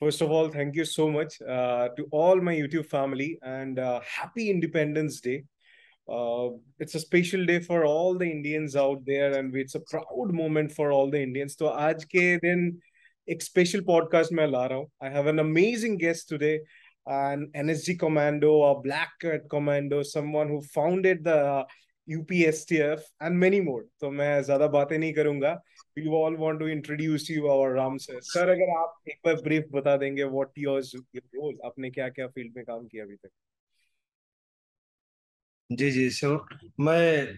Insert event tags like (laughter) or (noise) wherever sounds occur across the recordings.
First of all, thank you so much uh, to all my YouTube family and uh, happy Independence Day. Uh, it's a special day for all the Indians out there, and it's a proud moment for all the Indians. So, today, के दिन special podcast मैं ला I have an amazing guest today, an NSG commando, a black cat commando, someone who founded the UPSTF, and many more. So I'll not नहीं करूँगा. we all want to introduce you our Ram sir. Sir, अगर आप एक बार brief बता देंगे what your role आपने क्या क्या field में काम किया अभी तक जी जी सर मैं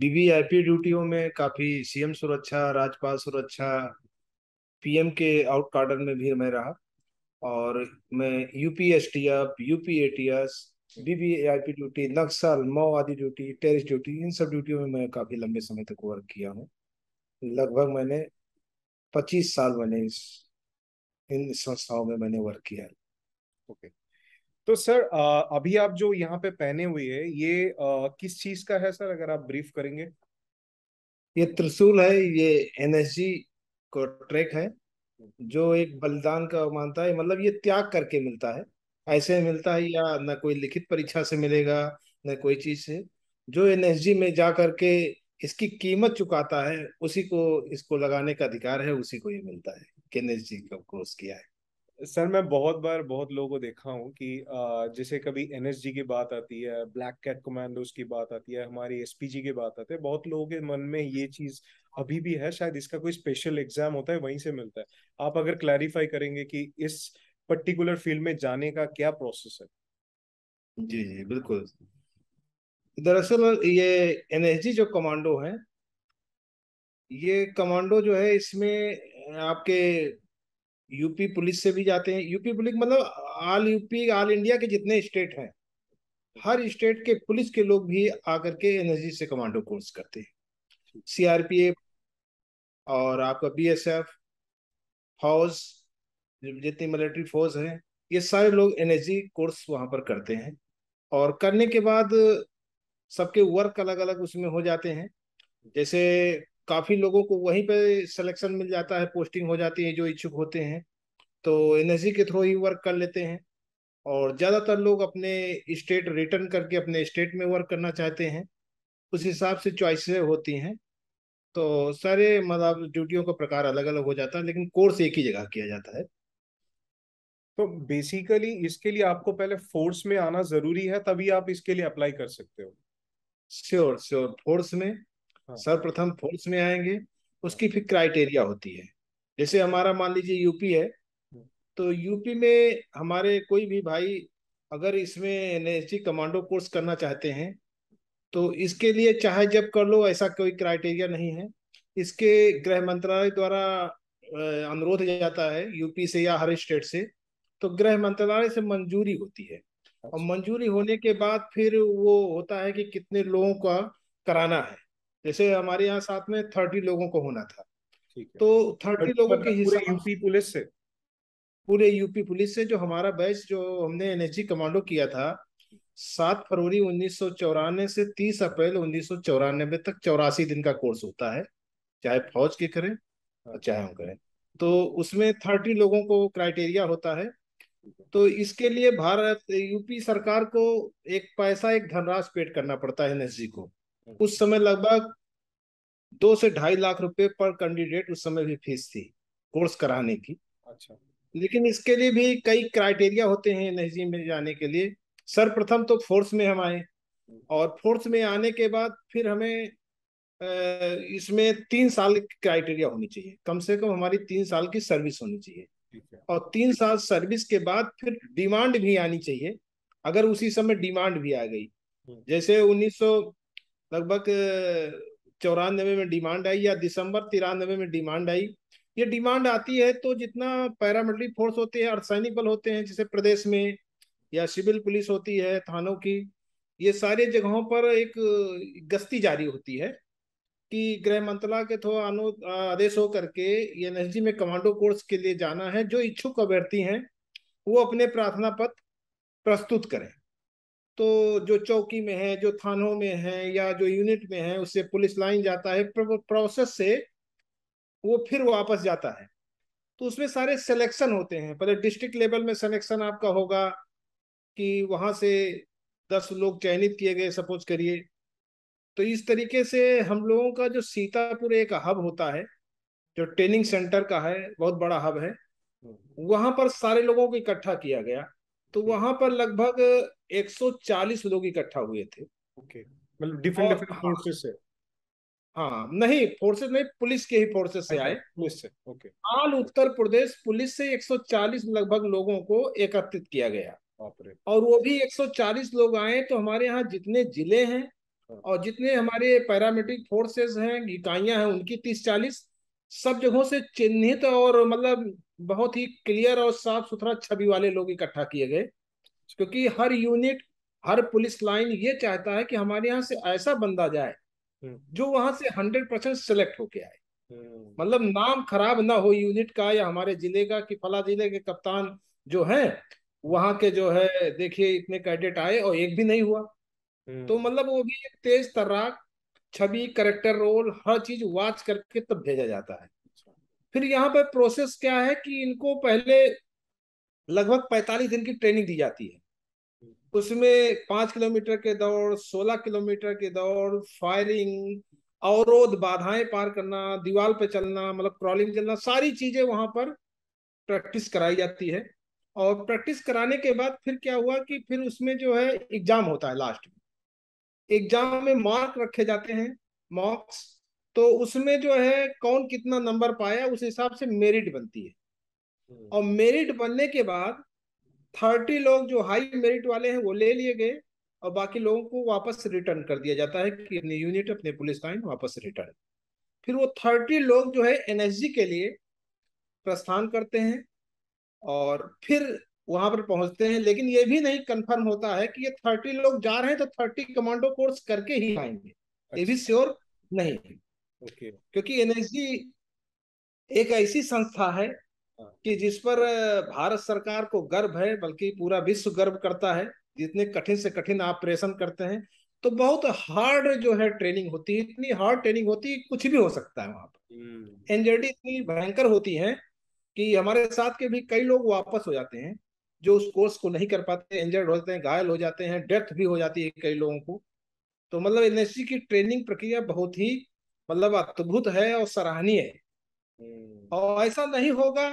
बीबीआईपी ड्यूटियों में काफी सीएम सुरक्षा राजपाल सुरक्षा पीएम के आउट कार्डर में भी मैं रहा और मैं UPSTF UPATS VVIP duty Naxal माओवादी ड्यूटी टेरिस ड्यूटी इन सब ड्यूटियों में मैं काफी लंबे समय तक वर्क किया हूँ लगभग मैंने पच्चीस साल मैंने इस इन संस्थाओं में मैंने वर्क किया ओके okay. तो सर अभी आप जो यहाँ पे पहने हुए है ये किस चीज का है सर अगर आप ब्रीफ करेंगे ये त्रिशूल है ये एनएसजी को ट्रैक है जो एक बलिदान का मानता है मतलब ये त्याग करके मिलता है ऐसे मिलता है या ना कोई लिखित परीक्षा से मिलेगा ना कोई चीज से जो एनएसजी में जा करके इसकी कीमत चुकाता है उसी को इसको लगाने का अधिकार है उसी को ये मिलता है केनेस जी का कोर्स किया है सर मैं बहुत बार बहुत लोगों को देखा हूँ कि जैसे कभी एन की बात आती है ब्लैक कैट कमांडोज की बात आती है हमारी एस की बात आती है बहुत लोगों के मन में ये चीज अभी भी है शायद इसका कोई स्पेशल एग्जाम होता है वहीं से मिलता है आप अगर क्लैरिफाई करेंगे कि इस पर्टिकुलर फील्ड में जाने का क्या प्रोसेस है जी जी बिल्कुल दरअसल ये एनएसजी जो कमांडो है ये कमांडो जो है इसमें आपके यूपी पुलिस से भी जाते हैं यूपी पुलिस मतलब ऑल यूपी ऑल इंडिया के जितने स्टेट हैं हर स्टेट के पुलिस के लोग भी आकर के एनएसजी से कमांडो कोर्स करते हैं सीआरपीएफ और आपका बीएसएफ फौज जितनी मिलिट्री फोर्स है ये सारे लोग एनएसजी कोर्स वहाँ पर करते हैं और करने के बाद सबके वर्क अलग अलग उसमें हो जाते हैं जैसे काफ़ी लोगों को वहीं पे सिलेक्शन मिल जाता है पोस्टिंग हो जाती है जो इच्छुक होते हैं तो एन के थ्रू ही वर्क कर लेते हैं और ज़्यादातर लोग अपने स्टेट रिटर्न करके अपने स्टेट में वर्क करना चाहते हैं उस हिसाब से चॉइसेस होती हैं तो सारे मतलब ड्यूटियों का प्रकार अलग अलग हो जाता है लेकिन कोर्स एक ही जगह किया जाता है तो बेसिकली इसके लिए आपको पहले फोर्स में आना ज़रूरी है तभी आप इसके लिए अप्लाई कर सकते हो श्योर श्योर फोर्स में हाँ। सर्वप्रथम फोर्स में आएंगे उसकी फिर क्राइटेरिया होती है जैसे हमारा मान लीजिए यूपी है हाँ। तो यूपी में हमारे कोई भी भाई अगर इसमें एन कमांडो कोर्स करना चाहते हैं तो इसके लिए चाहे जब कर लो ऐसा कोई क्राइटेरिया नहीं है इसके गृह मंत्रालय द्वारा अनुरोध जाता है यूपी से या हर स्टेट से तो गृह मंत्रालय से मंजूरी होती है अच्छा। और मंजूरी होने के बाद फिर वो होता है कि कितने लोगों का कराना है जैसे हमारे यहाँ साथ में थर्टी लोगों को होना था तो थर्टी लोगों के हिसाब यूपी पुलिस से पूरे यूपी पुलिस से जो हमारा बैच जो हमने एनएसजी कमांडो किया था सात फरवरी उन्नीस से तीस अप्रैल उन्नीस तक चौरासी दिन का कोर्स होता है चाहे फौज के करें चाहे हम करें तो उसमें थर्टी लोगों को क्राइटेरिया होता है तो इसके लिए भारत यूपी सरकार को एक पैसा एक धनराशि पेड करना पड़ता है एनएसजी को उस समय लगभग दो से ढाई लाख रुपए पर कैंडिडेट उस समय भी फीस थी कोर्स कराने की अच्छा लेकिन इसके लिए भी कई क्राइटेरिया होते हैं एनएसजी में जाने के लिए सर्वप्रथम तो फोर्स में हम आए और फोर्स में आने के बाद फिर हमें इसमें तीन साल की क्राइटेरिया होनी चाहिए कम से कम हमारी तीन साल की सर्विस होनी चाहिए और तीन साल सर्विस के बाद फिर डिमांड भी आनी चाहिए अगर उसी समय डिमांड भी आ गई हम्म। जैसे उन्नीस लगभग चौरानवे में डिमांड आई या दिसंबर तिरानवे में डिमांड आई ये डिमांड आती है तो जितना पैरामिलिट्री फोर्स होते हैं अर्धसैनिक बल होते हैं जैसे प्रदेश में या सिविल पुलिस होती है थानों की ये सारे जगहों पर एक गश्ती जारी होती है कि गृह मंत्रालय के थ्रू अनु आदेश हो करके एनएसडी में कमांडो कोर्स के लिए जाना है जो इच्छुक अभ्यर्थी हैं वो अपने प्रार्थना पत्र प्रस्तुत करें तो जो चौकी में है जो थानों में है या जो यूनिट में है उससे पुलिस लाइन जाता है प्रोसेस से वो फिर वापस जाता है तो उसमें सारे सिलेक्शन होते हैं पहले डिस्ट्रिक्ट लेवल में सिलेक्शन आपका होगा कि वहाँ से दस लोग चयनित किए गए सपोज करिए तो इस तरीके से हम लोगों का जो सीतापुर एक हब होता है जो ट्रेनिंग सेंटर का है बहुत बड़ा हब है वहां पर सारे लोगों को इकट्ठा किया गया तो वहां पर लगभग 140 लोग इकट्ठा हुए थे ओके मतलब डिफरेंट डिफरेंट फोर्सेस से हाँ नहीं फोर्सेस नहीं पुलिस के ही फोर्सेस से आए अच्छा, पुलिस से okay all Uttar Pradesh police से 140 लगभग लोगों को एकत्रित किया गया और वो भी 140 लोग आए तो हमारे यहाँ जितने जिले हैं हाँ। और जितने हमारे पैरामेट्रिक फोर्सेस हैं इकाइयां हैं उनकी तीस चालीस सब जगहों से चिन्हित और मतलब बहुत ही क्लियर और साफ सुथरा छवि वाले लोग इकट्ठा किए गए क्योंकि हर यूनिट हर पुलिस लाइन ये चाहता है कि हमारे यहाँ से ऐसा बंदा जाए हम्म। जो वहां से हंड्रेड परसेंट सेलेक्ट होके आए हम्म। मतलब नाम खराब ना हो यूनिट का या हमारे जिले का कि फला जिले के कप्तान जो है वहां के जो है देखिए इतने कैडेट आए और एक भी नहीं हुआ तो हम्म। मतलब वो भी एक तेज तर्राक छवि करेक्टर रोल हर चीज वाच करके तब भेजा जाता है फिर यहाँ पर प्रोसेस क्या है कि इनको पहले लगभग 45 दिन की ट्रेनिंग दी जाती है उसमें पांच किलोमीटर के दौड़ सोलह किलोमीटर के दौड़ फायरिंग अवरोध बाधाएं पार करना दीवार पे चलना मतलब क्रॉलिंग चलना सारी चीजें वहां पर प्रैक्टिस कराई जाती है और प्रैक्टिस कराने के बाद फिर क्या हुआ कि फिर उसमें जो है एग्जाम होता है लास्ट में एग्जाम में मार्क रखे जाते हैं मार्क्स तो उसमें जो है कौन कितना नंबर पाया उस हिसाब से मेरिट बनती है हम्म। और मेरिट बनने के बाद थर्टी लोग जो हाई मेरिट वाले हैं वो ले लिए गए और बाकी लोगों को वापस रिटर्न कर दिया जाता है कि अपने यूनिट अपने पुलिस लाइन वापस रिटर्न फिर वो थर्टी लोग जो है एनएसजी के लिए प्रस्थान करते हैं और फिर वहां पर पहुंचते हैं लेकिन ये भी नहीं कंफर्म होता है कि ये थर्टी लोग जा रहे हैं तो थर्टी कमांडो कोर्स करके ही आएंगे अच्छा। ये भी श्योर अच्छा। नहीं ओके क्योंकि एनएसजी एक ऐसी संस्था है हाँ। कि जिस पर भारत सरकार को गर्व है बल्कि पूरा विश्व गर्व करता है जितने कठिन से कठिन ऑपरेशन करते हैं तो बहुत हार्ड जो है ट्रेनिंग होती है इतनी हार्ड ट्रेनिंग होती है कुछ भी हो सकता है वहां पर एनजेडी हम्म। इतनी भयंकर होती है कि हमारे साथ के भी कई लोग वापस हो जाते हैं जो उस कोर्स को नहीं कर पाते इंजर्ड हो जाते हैं घायल हो जाते हैं डेथ भी हो जाती है कई लोगों को तो मतलब एन की ट्रेनिंग प्रक्रिया बहुत ही मतलब अद्भुत है और सराहनीय है हम्म। और ऐसा नहीं होगा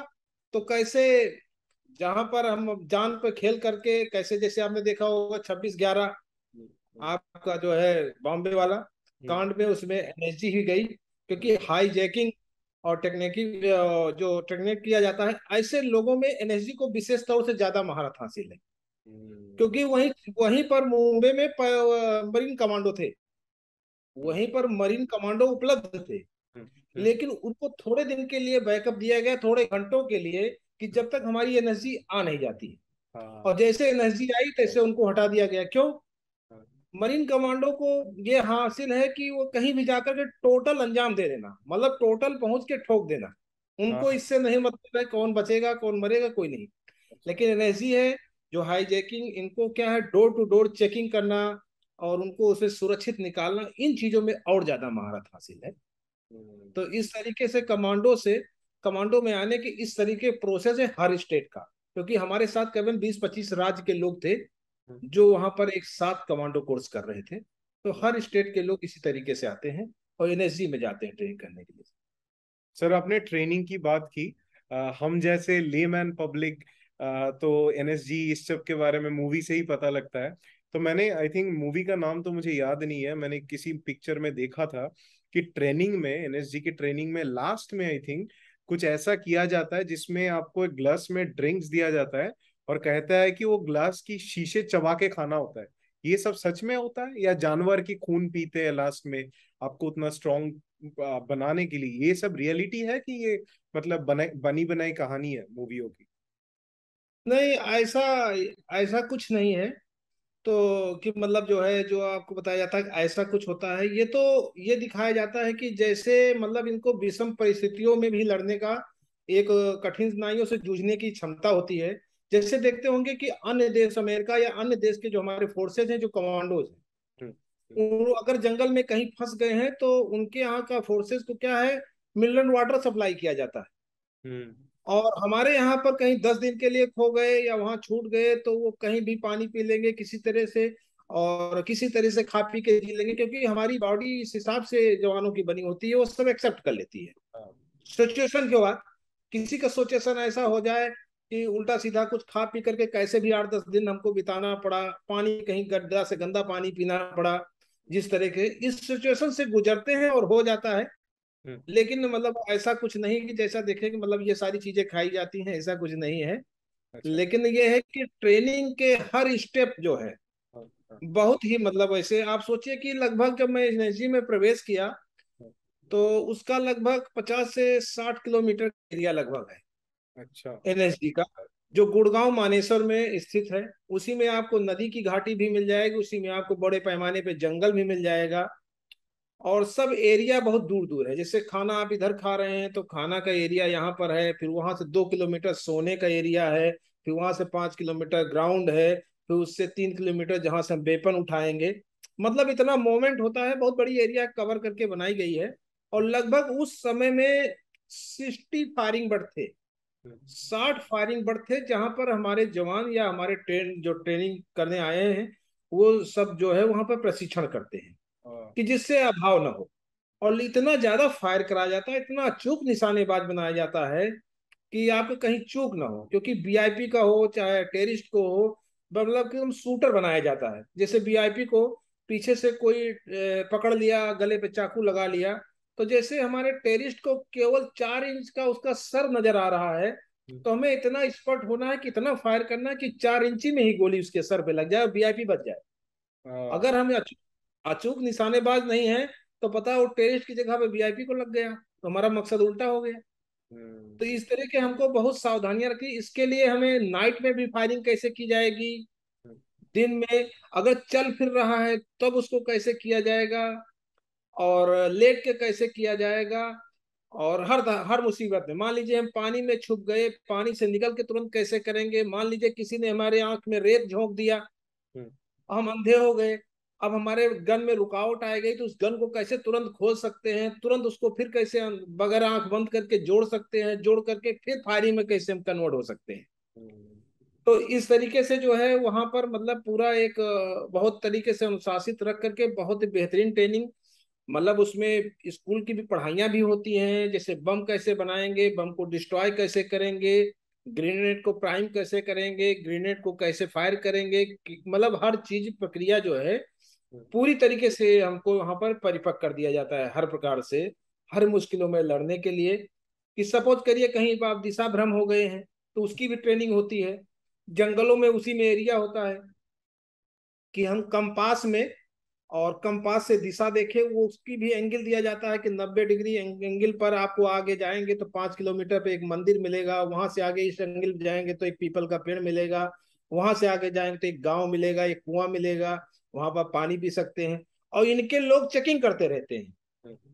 तो कैसे जहां पर हम जान पर खेल करके कैसे जैसे आपने देखा होगा छब्बीस ग्यारह हम्म। आपका जो है बॉम्बे वाला हम्म। कांड में उसमें एनएसजी ही गई क्योंकि हाईजैकिंग और टेक्निकी जो टेक्निक किया जाता है ऐसे लोगों में एनएसजी को विशेष तौर से ज्यादा महारत हासिल है क्योंकि हम्म। वहीं वहीं पर मुंबई में मरीन कमांडो थे वहीं पर मरीन कमांडो उपलब्ध थे अच्छा। लेकिन उनको थोड़े दिन के लिए बैकअप दिया गया थोड़े घंटों के लिए कि जब तक हमारी एनएसजी आ नहीं जाती हाँ। और जैसे एनएसजी आई तैसे अच्छा। उनको हटा दिया गया क्यों मरीन कमांडो को ये हासिल है कि वो कहीं भी जाकर के टोटल अंजाम दे देना मतलब टोटल पहुंच के ठोक देना उनको हाँ। इससे नहीं मतलब है कौन बचेगा कौन मरेगा कोई नहीं लेकिन एन है जो हाईजेकिंग इनको क्या है डोर टू डोर चेकिंग करना और उनको उसे सुरक्षित निकालना इन चीजों में और ज्यादा महारत हासिल है हम्म। तो इस तरीके से कमांडो से कमांडो में आने के इस तरीके प्रोसेस है हर स्टेट का क्योंकि हमारे साथ करीबन बीस पच्चीस राज्य के लोग थे जो वहां पर एक साथ कमांडो कोर्स कर रहे थे तो हर स्टेट के लोग इसी तरीके से आते हैं और एन में जाते हैं ट्रेनिंग करने के लिए सर आपने ट्रेनिंग की बात की आ, हम जैसे लेमैन पब्लिक तो एन इस सब के बारे में मूवी से ही पता लगता है तो मैंने आई थिंक मूवी का नाम तो मुझे याद नहीं है मैंने किसी पिक्चर में देखा था कि ट्रेनिंग में एन की ट्रेनिंग में लास्ट में आई थिंक कुछ ऐसा किया जाता है जिसमें आपको एक ग्लास में ड्रिंक्स दिया जाता है और कहता है कि वो ग्लास की शीशे चबा के खाना होता है ये सब सच में होता है या जानवर की खून पीते हैं लास्ट में आपको उतना स्ट्रॉन्ग बनाने के लिए ये सब रियलिटी है कि ये मतलब बनाई बनी बनाई कहानी है मूवियों की नहीं ऐसा ऐसा कुछ नहीं है तो कि मतलब जो है जो आपको बताया जाता है ऐसा कुछ होता है ये तो ये दिखाया जाता है कि जैसे मतलब इनको विषम परिस्थितियों में भी लड़ने का एक कठिन नाइयों से जूझने की क्षमता होती है जैसे देखते होंगे कि अन्य देश अमेरिका या अन्य देश के जो हमारे फोर्सेज हैं जो कमांडोज हैं हम्म। अगर जंगल में कहीं फंस गए हैं तो उनके यहाँ का फोर्सेस को क्या है मिनरल वाटर सप्लाई किया जाता है हम्म। और हमारे यहाँ पर कहीं दस दिन के लिए खो गए या वहाँ छूट गए तो वो कहीं भी पानी पी लेंगे किसी तरह से और किसी तरह से खा पी के जी लेंगे क्योंकि हमारी बॉडी इस हिसाब से जवानों की बनी होती है वो सब एक्सेप्ट कर लेती है सिचुएशन के बाद किसी का सिचुएशन ऐसा हो जाए कि उल्टा सीधा कुछ खा पी करके कैसे भी आठ दस दिन हमको बिताना पड़ा पानी कहीं गड्ढा से गंदा पानी पीना पड़ा जिस तरह के इस सिचुएशन से गुजरते हैं और हो जाता है हम्म। लेकिन मतलब ऐसा कुछ नहीं कि जैसा देखें कि मतलब ये सारी चीजें खाई जाती हैं ऐसा कुछ नहीं है अच्छा। लेकिन ये है कि ट्रेनिंग के हर स्टेप जो है हाँ, हाँ। बहुत ही मतलब ऐसे आप सोचिए कि लगभग जब मैं एनर्जी में प्रवेश किया हाँ। तो उसका लगभग पचास से साठ किलोमीटर एरिया लगभग है अच्छा एनएसडी का जो गुड़गांव मानेसर में स्थित है उसी में आपको नदी की घाटी भी मिल जाएगी उसी में आपको बड़े पैमाने पे जंगल भी मिल जाएगा और सब एरिया बहुत दूर दूर है जैसे खाना आप इधर खा रहे हैं तो खाना का एरिया यहाँ पर है फिर वहां से दो किलोमीटर सोने का एरिया है फिर वहां से पाँच किलोमीटर ग्राउंड है फिर उससे तीन किलोमीटर जहाँ से हम बेपन उठाएंगे मतलब इतना मोमेंट होता है बहुत बड़ी एरिया कवर करके बनाई गई है और लगभग उस समय में सिक्सटी फायरिंग बर्ड थे साठ फायरिंग बर्ड थे जहां पर हमारे जवान या हमारे ट्रेन जो ट्रेनिंग करने आए हैं वो सब जो है वहां पर प्रशिक्षण करते हैं हाँ। कि जिससे अभाव ना हो और इतना ज्यादा फायर कराया जाता है इतना अचूक निशानेबाज बनाया जाता है कि आपको कहीं चूक ना हो क्योंकि बीआईपी का हो चाहे टेरिस्ट को हो मतलब कि शूटर बनाया जाता है जैसे बीआईपी को पीछे से कोई पकड़ लिया गले पे चाकू लगा लिया तो जैसे हमारे टेरिस्ट को केवल चार इंच का उसका सर नजर आ रहा है हम्म। तो हमें इतना एक्सपर्ट होना है कि इतना फायर करना है कि चार इंची में ही गोली उसके सर पे लग जाए और वीआईपी बच जाए हाँ। अगर हम अचूक अचूक निशानेबाज नहीं है तो पता है वो टेरिस्ट की जगह पे वीआईपी को लग गया तो हमारा मकसद उल्टा हो गया हम्म। तो इस तरह के हमको बहुत सावधानियां रखी इसके लिए हमें नाइट में भी फायरिंग कैसे की जाएगी हम्म। दिन में अगर चल फिर रहा है तब तो उसको कैसे किया जाएगा और लेट के कैसे किया जाएगा और हर हर मुसीबत में मान लीजिए हम पानी में छुप गए पानी से निकल के तुरंत कैसे करेंगे मान लीजिए किसी ने हमारे आंख में रेत झोंक दिया हम्म। हम अंधे हो गए अब हमारे गन में रुकावट आ गई तो उस गन को कैसे तुरंत खोल सकते हैं तुरंत उसको फिर कैसे अं-, बगैर आंख बंद करके जोड़ सकते हैं जोड़ करके फिर फायरिंग में कैसे हम कन्वर्ट हो सकते हैं तो इस तरीके से जो है वहां पर मतलब पूरा एक बहुत तरीके से अनुशासित रख करके बहुत बेहतरीन ट्रेनिंग मतलब उसमें स्कूल की भी पढ़ाइयाँ भी होती हैं जैसे बम कैसे बनाएंगे बम को डिस्ट्रॉय कैसे करेंगे ग्रेनेड को प्राइम कैसे करेंगे ग्रेनेड को कैसे फायर करेंगे मतलब हर चीज प्रक्रिया जो है हम्म। पूरी तरीके से हमको वहाँ पर परिपक्व कर दिया जाता है हर प्रकार से हर मुश्किलों में लड़ने के लिए कि सपोज करिए कहीं आप दिशा भ्रम हो गए हैं तो उसकी भी ट्रेनिंग होती है जंगलों में उसी में एरिया होता है कि हम कम्पास में और कंपास से दिशा देखे वो उसकी भी एंगल दिया जाता है कि 90 डिग्री एंगल पर आपको आगे जाएंगे तो पाँच किलोमीटर पे एक मंदिर मिलेगा वहां से आगे इस एंगल जाएंगे तो एक पीपल का पेड़ मिलेगा वहां से आगे जाएंगे तो एक गाँव मिलेगा एक कुआं मिलेगा वहां पर पानी पी सकते हैं और इनके लोग चेकिंग करते रहते हैं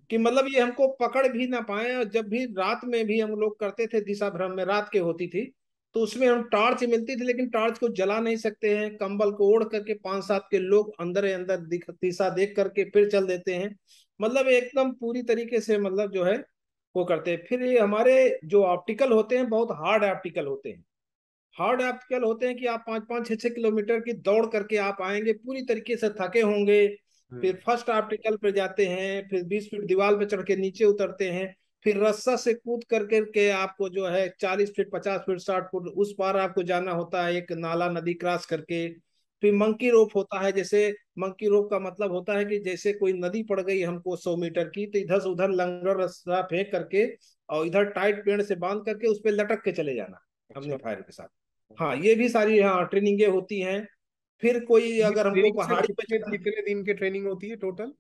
कि मतलब ये हमको पकड़ भी ना पाए और जब भी रात में भी हम लोग करते थे दिशा भ्रम में रात के होती थी तो उसमें हम टार्च मिलती थी लेकिन टार्च को जला नहीं सकते हैं कंबल को ओढ़ करके पांच सात के लोग अंदर अंदर दिख, दिशा देख करके फिर चल देते हैं मतलब एकदम पूरी तरीके से मतलब जो है वो करते हैं फिर ये हमारे जो ऑप्टिकल होते हैं बहुत हार्ड ऑप्टिकल होते हैं हार्ड ऑप्टिकल होते हैं कि आप पाँच पाँच छः छः किलोमीटर की दौड़ करके आप आएंगे पूरी तरीके से थके होंगे हम्म। फिर फर्स्ट ऑप्टिकल पर जाते हैं फिर बीस फीट दीवार पर चढ़ के नीचे उतरते हैं फिर रस्सा से कूद करके के आपको जो है चालीस फीट पचास फीट साठ फुट उस पार आपको जाना होता है एक नाला नदी क्रॉस करके फिर मंकी रोप होता है जैसे मंकी रोप का मतलब होता है कि जैसे कोई नदी पड़ गई हमको सौ मीटर की तो इधर से उधर लंगर रस्सा फेंक करके और इधर टाइट पेड़ से बांध करके उस पर लटक के चले जाना हमने अच्छा। फायर के साथ हाँ ये भी सारी हाँ ट्रेनिंगे होती हैं फिर कोई अगर हमको पहाड़ी पे कितने दिन की ट्रेनिंग होती है टोटल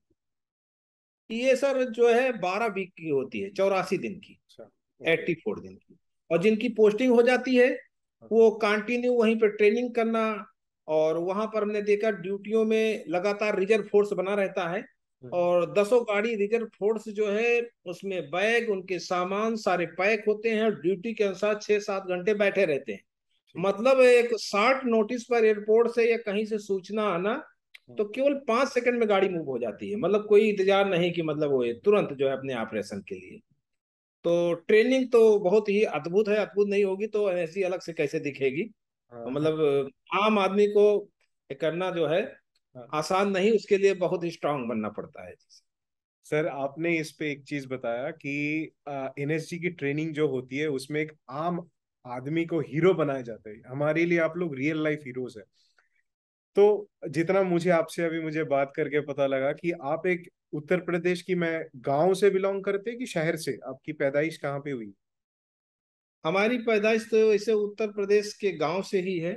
ये सर जो है बारह वीक की होती है चौरासी दिन की अच्छा, एट्टी फोर दिन की और जिनकी पोस्टिंग हो जाती है वो कंटिन्यू अच्छा। वहीं पर ट्रेनिंग करना और वहां पर हमने देखा ड्यूटियों में लगातार रिजर्व फोर्स बना रहता है हम्म। और दसों गाड़ी रिजर्व फोर्स जो है उसमें बैग उनके सामान सारे पैक होते हैं और ड्यूटी के अनुसार छह सात घंटे बैठे रहते हैं मतलब एक शार्ट नोटिस पर एयरपोर्ट से या कहीं से सूचना आना हम्म। तो केवल पांच सेकंड में गाड़ी मूव हो जाती है मतलब कोई इंतजार नहीं कि मतलब वो तुरंत जो है अपने ऑपरेशन के लिए तो ट्रेनिंग तो बहुत ही अद्भुत है अद्भुत नहीं होगी तो एनएससी अलग से कैसे दिखेगी हाँ, तो हाँ। मतलब आम आदमी को करना जो है हाँ। आसान नहीं उसके लिए बहुत ही स्ट्रांग बनना पड़ता है सर आपने इस पे एक चीज बताया कि एनएसजी की ट्रेनिंग जो होती है उसमें एक आम आदमी को हीरो बनाया जाता है हमारे लिए आप लोग रियल लाइफ हीरोज है तो जितना मुझे आपसे अभी मुझे बात करके पता लगा कि आप एक उत्तर प्रदेश की मैं गांव से बिलोंग करते कि शहर से आपकी पैदाइश कहाँ पे हुई हमारी पैदाइश तो ऐसे उत्तर प्रदेश के गांव से ही है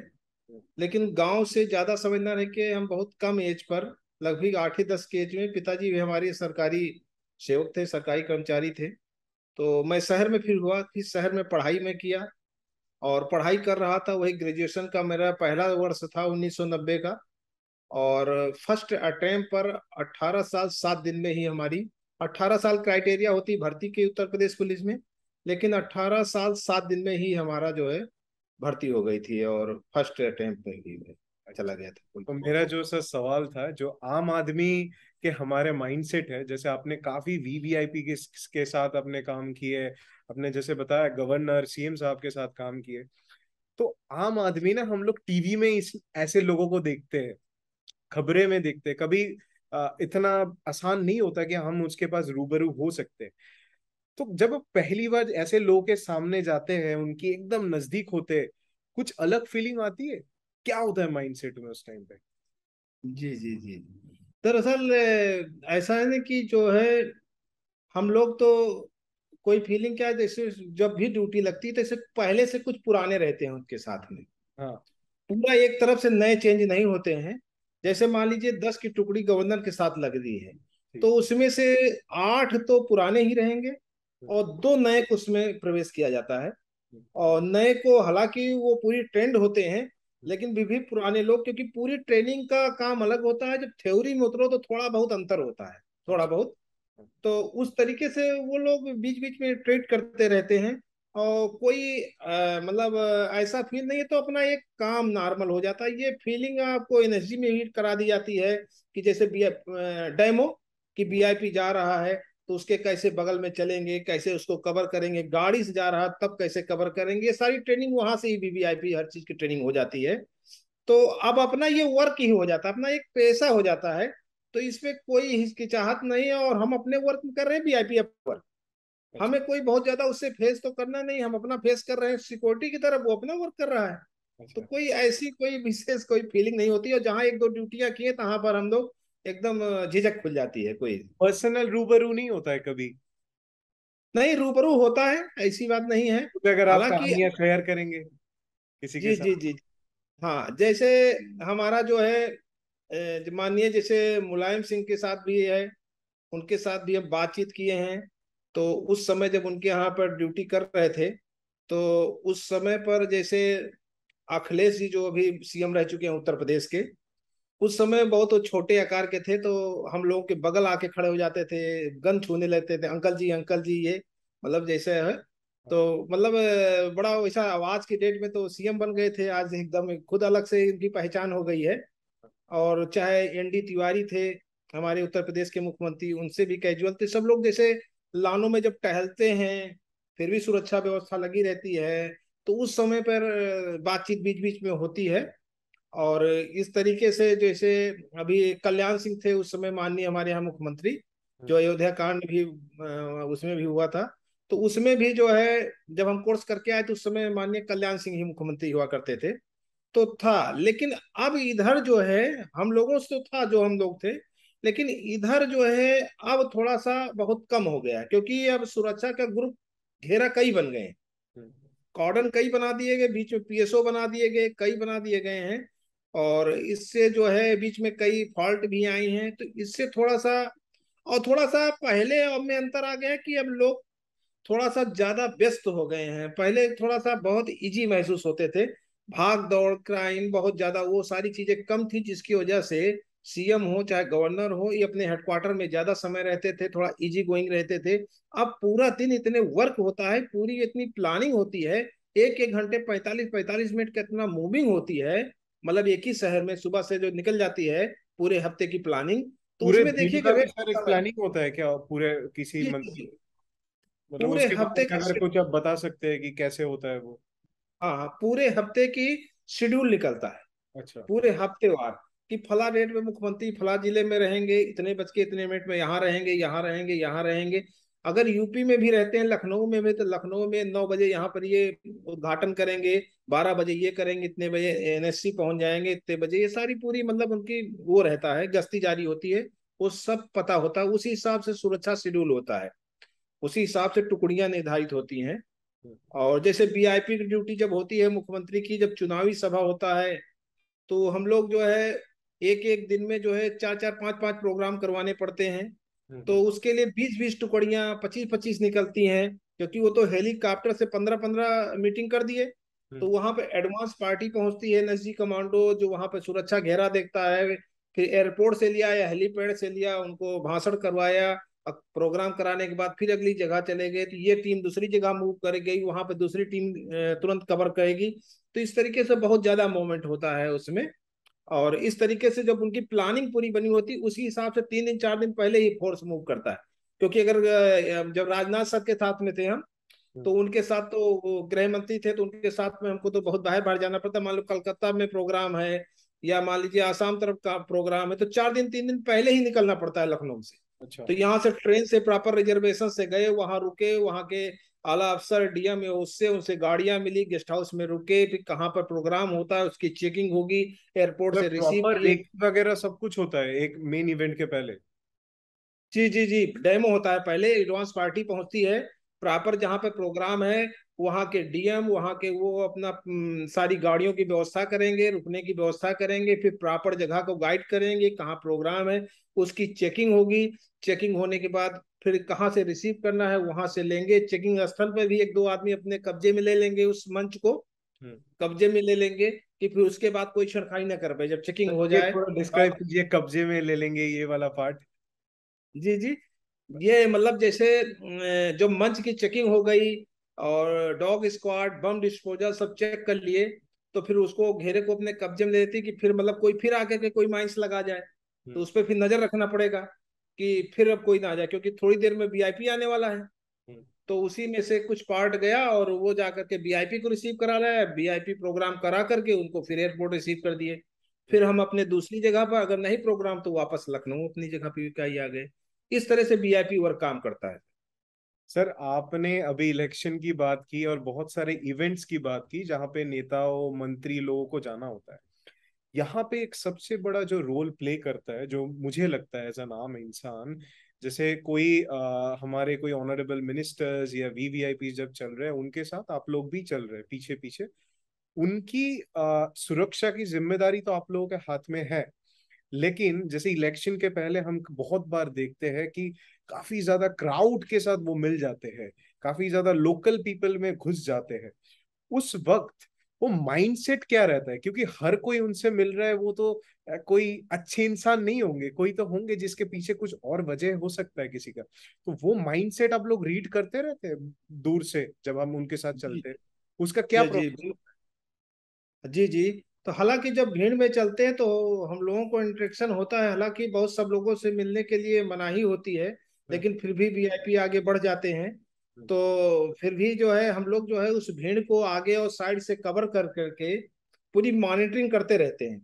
लेकिन गांव से ज्यादा समझना है कि हम बहुत कम एज पर लगभग आठ ही दस के एज में पिताजी भी हमारे सरकारी सेवक थे सरकारी कर्मचारी थे तो मैं शहर में फिर हुआ फिर शहर में पढ़ाई में किया और पढ़ाई कर रहा था वही ग्रेजुएशन का मेरा पहला वर्ष था 1990 का और फर्स्ट अटैम्प पर 18 साल सात दिन में ही हमारी 18 साल क्राइटेरिया होती भर्ती की उत्तर प्रदेश पुलिस में लेकिन 18 साल सात दिन में ही हमारा जो है भर्ती हो गई थी और फर्स्ट अटेम्प्ट में ही चला गया था तो मेरा जो सर सवाल था जो आम आदमी कि हमारे माइंडसेट है जैसे आपने काफी वीवीआईपी के के साथ अपने काम किए अपने जैसे बताया गवर्नर सीएम साहब के साथ काम किए तो आम आदमी ना हम लोग टीवी में इस ऐसे लोगों को देखते हैं खबरें में देखते हैं कभी इतना आसान नहीं होता कि हम उसके पास रूबरू हो सकते तो जब पहली बार ऐसे लोगों के सामने जाते हैं उनकी एकदम नजदीक होते कुछ अलग फीलिंग आती है क्या होता है माइंडसेट में उस टाइम पे जी जी जी दरअसल ऐसा है ना कि जो है हम लोग तो कोई फीलिंग क्या है जैसे जब भी ड्यूटी लगती है तो ऐसे पहले से कुछ पुराने रहते हैं उनके साथ में हाँ। पूरा एक तरफ से नए चेंज नहीं होते हैं जैसे मान लीजिए दस की टुकड़ी गवर्नर के साथ लग रही है तो उसमें से आठ तो पुराने ही रहेंगे और दो नए को उसमें प्रवेश किया जाता है और नए को हालांकि वो पूरी ट्रेंड होते हैं लेकिन विभिन्न पुराने लोग क्योंकि पूरी ट्रेनिंग का काम अलग होता है जब थ्योरी में उतरो तो थोड़ा बहुत अंतर होता है थोड़ा बहुत तो उस तरीके से वो लोग बीच बीच में ट्रेड करते रहते हैं और कोई मतलब ऐसा फील नहीं है तो अपना एक काम नॉर्मल हो जाता है ये फीलिंग आपको एनर्जी में हीट करा दी जाती है कि जैसे डेमो कि बीआईपी जा रहा है तो उसके कैसे बगल में चलेंगे कैसे उसको कवर करेंगे गाड़ी से जा रहा तब कैसे कवर करेंगे सारी ट्रेनिंग वहां से ही वीवीआईपी हर चीज की ट्रेनिंग हो जाती है तो अब अपना ये वर्क ही हो जाता है अपना एक पैसा हो जाता है तो इसमें कोई हिचकिचाहट नहीं है और हम अपने वर्क कर रहे हैं वीआईपी वर्क अच्छा। हमें कोई बहुत ज्यादा उससे फेस तो करना नहीं हम अपना फेस कर रहे हैं सिक्योरिटी की तरफ वो अपना वर्क कर रहा है अच्छा। तो कोई ऐसी कोई विशेष कोई फीलिंग नहीं होती है जहाँ एक दो ड्यूटियां की है तहाँ पर हम लोग एकदम झिझक खुल जाती है कोई पर्सनल रूबरू नहीं होता है कभी नहीं रूबरू होता है ऐसी बात नहीं है तो अगर आप कहानियां शेयर करेंगे किसी जी के जी जी हाँ जैसे हमारा जो है मानिए जैसे मुलायम सिंह के साथ भी है उनके साथ भी हम बातचीत किए हैं तो उस समय जब उनके यहाँ पर ड्यूटी कर रहे थे तो उस समय पर जैसे अखिलेश जी जो अभी सीएम रह चुके हैं उत्तर प्रदेश के उस समय बहुत छोटे आकार के थे तो हम लोगों के बगल आके खड़े हो जाते थे गन छूने लगते थे अंकल जी अंकल जी ये मतलब जैसे है तो मतलब बड़ा वैसा आवाज की डेट में तो सीएम बन गए थे आज एकदम खुद अलग से इनकी पहचान हो गई है और चाहे एन डी तिवारी थे हमारे उत्तर प्रदेश के मुख्यमंत्री उनसे भी कैजुअल थे सब लोग जैसे लानों में जब टहलते हैं फिर भी सुरक्षा व्यवस्था लगी रहती है तो उस समय पर बातचीत बीच बीच में होती है और इस तरीके से जैसे अभी कल्याण सिंह थे उस समय माननीय हमारे यहाँ मुख्यमंत्री जो हम्म। अयोध्या कांड भी उसमें भी हुआ था तो उसमें भी जो है जब हम कोर्स करके आए तो उस समय माननीय कल्याण सिंह ही मुख्यमंत्री हुआ करते थे तो था लेकिन अब इधर जो है हम लोगों से तो था जो हम लोग थे लेकिन इधर जो है अब थोड़ा सा बहुत कम हो गया क्योंकि अब सुरक्षा का ग्रुप घेरा कई बन गए हम्म। कॉर्डन कई बना दिए गए बीच में पीएसओ बना दिए गए कई बना दिए गए हैं और इससे जो है बीच में कई फॉल्ट भी आई हैं तो इससे थोड़ा सा और थोड़ा सा पहले अब में अंतर आ गया कि अब लोग थोड़ा सा ज्यादा व्यस्त हो गए हैं पहले थोड़ा सा बहुत इजी महसूस होते थे भाग दौड़ क्राइम बहुत ज्यादा वो सारी चीजें कम थी जिसकी वजह से सीएम हो चाहे गवर्नर हो ये अपने हेडक्वार्टर में ज्यादा समय रहते थे थोड़ा इजी गोइंग रहते थे अब पूरा दिन इतने वर्क होता है पूरी इतनी प्लानिंग होती है एक एक घंटे पैंतालीस पैंतालीस मिनट का इतना मूविंग होती है मतलब एक ही शहर में सुबह से जो निकल जाती है पूरे हफ्ते की प्लानिंग तो पूरे उसमें देखिए प्लानिंग होता है क्या पूरे किसी मतलब पूरे हफ्ते कुछ आप बता सकते हैं कि कैसे होता है वो हाँ, हाँ पूरे हफ्ते की शेड्यूल निकलता है अच्छा पूरे हफ्तेवार कि फला डेट में मुख्यमंत्री फला जिले में रहेंगे इतने बज के इतने मिनट में यहाँ रहेंगे यहाँ रहेंगे यहाँ रहेंगे अगर यूपी में भी रहते हैं लखनऊ में भी तो लखनऊ में नौ बजे यहाँ पर ये उद्घाटन करेंगे बारह बजे ये करेंगे इतने बजे सी पहुंच जाएंगे इतने बजे ये सारी पूरी मतलब उनकी वो रहता है गश्ती जारी होती है वो सब पता होता है उसी हिसाब से सुरक्षा शेड्यूल होता है उसी हिसाब से टुकड़ियां निर्धारित होती हैं और जैसे बीआईपी की ड्यूटी जब होती है मुख्यमंत्री की जब चुनावी सभा होता है तो हम लोग जो है एक एक दिन में जो है चार चार पांच पांच प्रोग्राम करवाने पड़ते हैं हम्म, तो हम्म। उसके लिए बीस बीस टुकड़ियां पच्चीस पच्चीस निकलती हैं क्योंकि वो तो हेलीकॉप्टर से पंद्रह पंद्रह मीटिंग कर दिए हम्म। तो वहां पे एडवांस पार्टी पहुंचती है एनएसजी कमांडो जो वहां पे सुरक्षा घेरा देखता है फिर एयरपोर्ट से लिया या हेलीपैड से लिया उनको भाषण करवाया प्रोग्राम कराने के बाद फिर अगली जगह चले गए तो ये टीम दूसरी जगह मूव कर गई वहां पे दूसरी टीम तुरंत कवर करेगी तो इस तरीके से बहुत ज्यादा मूवमेंट होता है उसमें और इस तरीके से जब उनकी प्लानिंग पूरी बनी होती उसी हिसाब से तीन दिन चार दिन पहले ही फोर्स मूव करता है क्योंकि अगर जब राजनाथ सर के साथ में थे हम तो उनके साथ तो गृह मंत्री थे तो उनके साथ में हमको तो बहुत बाहर बाहर जाना पड़ता मान लो कलकत्ता में प्रोग्राम है या मान लीजिए आसाम तरफ का प्रोग्राम है तो चार दिन तीन दिन पहले ही निकलना पड़ता है लखनऊ से अच्छा। तो यहाँ से ट्रेन से प्रॉपर रिजर्वेशन से गए वहां रुके वहां के आला अफसर डीएम उससे उनसे गाड़ियां मिली गेस्ट हाउस में रुके फिर कहाँ पर प्रोग्राम होता है उसकी चेकिंग होगी एयरपोर्ट से मतलब रिसीव वगैरह सब कुछ होता है एक मेन इवेंट के पहले जी जी जी डेमो होता है पहले एडवांस पार्टी पहुंचती है प्रॉपर जहाँ पे प्रोग्राम है वहाँ के डीएम वहाँ के वो अपना सारी गाड़ियों की व्यवस्था करेंगे रुकने की व्यवस्था करेंगे फिर प्रॉपर जगह को गाइड करेंगे कहाँ प्रोग्राम है उसकी चेकिंग होगी चेकिंग होने के बाद फिर कहाँ से रिसीव करना है वहां से लेंगे चेकिंग स्थल पर भी एक दो आदमी अपने कब्जे में ले लेंगे उस मंच को हम्म। कब्जे में ले लेंगे कि फिर उसके बाद कोई छरखाई ना कर पाए जब चेकिंग हो जाए डिस्क्राइब कीजिए कब्जे में ले लेंगे ये वाला पार्ट जी जी ये मतलब जैसे जो मंच की चेकिंग हो गई और डॉग स्क्वाड बम डिस्पोजल सब चेक कर लिए तो फिर उसको घेरे को अपने कब्जे में लेती कि फिर मतलब कोई फिर आके के कोई माइंस लगा जाए तो हम्म। उस पर फिर नजर रखना पड़ेगा कि फिर अब कोई ना आ जाए क्योंकि थोड़ी देर में वीआईपी आने वाला है हम्म। तो उसी में से कुछ पार्ट गया और वो जा करके वीआईपी को रिसीव करा रहा है वीआईपी प्रोग्राम करा करके उनको फिर एयरपोर्ट रिसीव कर दिए फिर हम अपने दूसरी जगह पर अगर नहीं प्रोग्राम तो वापस लखनऊ अपनी जगह पे भी कहीं आ गए इस तरह से बीआईपी वर्क काम करता है सर आपने अभी इलेक्शन की बात की और बहुत सारे इवेंट्स की बात की जहाँ पे नेताओं मंत्री लोगों को जाना होता है यहाँ पे एक सबसे बड़ा जो रोल प्ले करता है जो मुझे लगता है एज एन आम इंसान जैसे कोई आ, हमारे कोई ऑनरेबल मिनिस्टर्स या वीवीआईपी जब चल रहे हैं उनके साथ आप लोग भी चल रहे हैं पीछे पीछे उनकी आ, सुरक्षा की जिम्मेदारी तो आप लोगों के हाथ में है लेकिन जैसे इलेक्शन के पहले हम बहुत बार देखते हैं कि काफी ज्यादा क्राउड के साथ वो मिल जाते हैं काफी ज्यादा लोकल पीपल में घुस जाते हैं उस वक्त वो माइंडसेट क्या रहता है क्योंकि हर कोई उनसे मिल रहा है वो तो कोई अच्छे इंसान नहीं होंगे कोई तो होंगे जिसके पीछे कुछ और वजह हो सकता है किसी का तो वो माइंडसेट आप लोग रीड करते रहते हैं दूर से जब हम उनके साथ चलते हैं उसका क्या जी, जी, जी जी तो हालांकि जब भीड़ में चलते हैं तो हम लोगों को इंट्रेक्शन होता है हालांकि बहुत सब लोगों से मिलने के लिए मनाही होती है हाँ। लेकिन फिर भी वीआईपी आगे बढ़ जाते हैं हाँ। तो फिर भी जो है हम लोग जो है उस भीड़ को आगे और साइड से कवर कर करके पूरी मॉनिटरिंग करते रहते हैं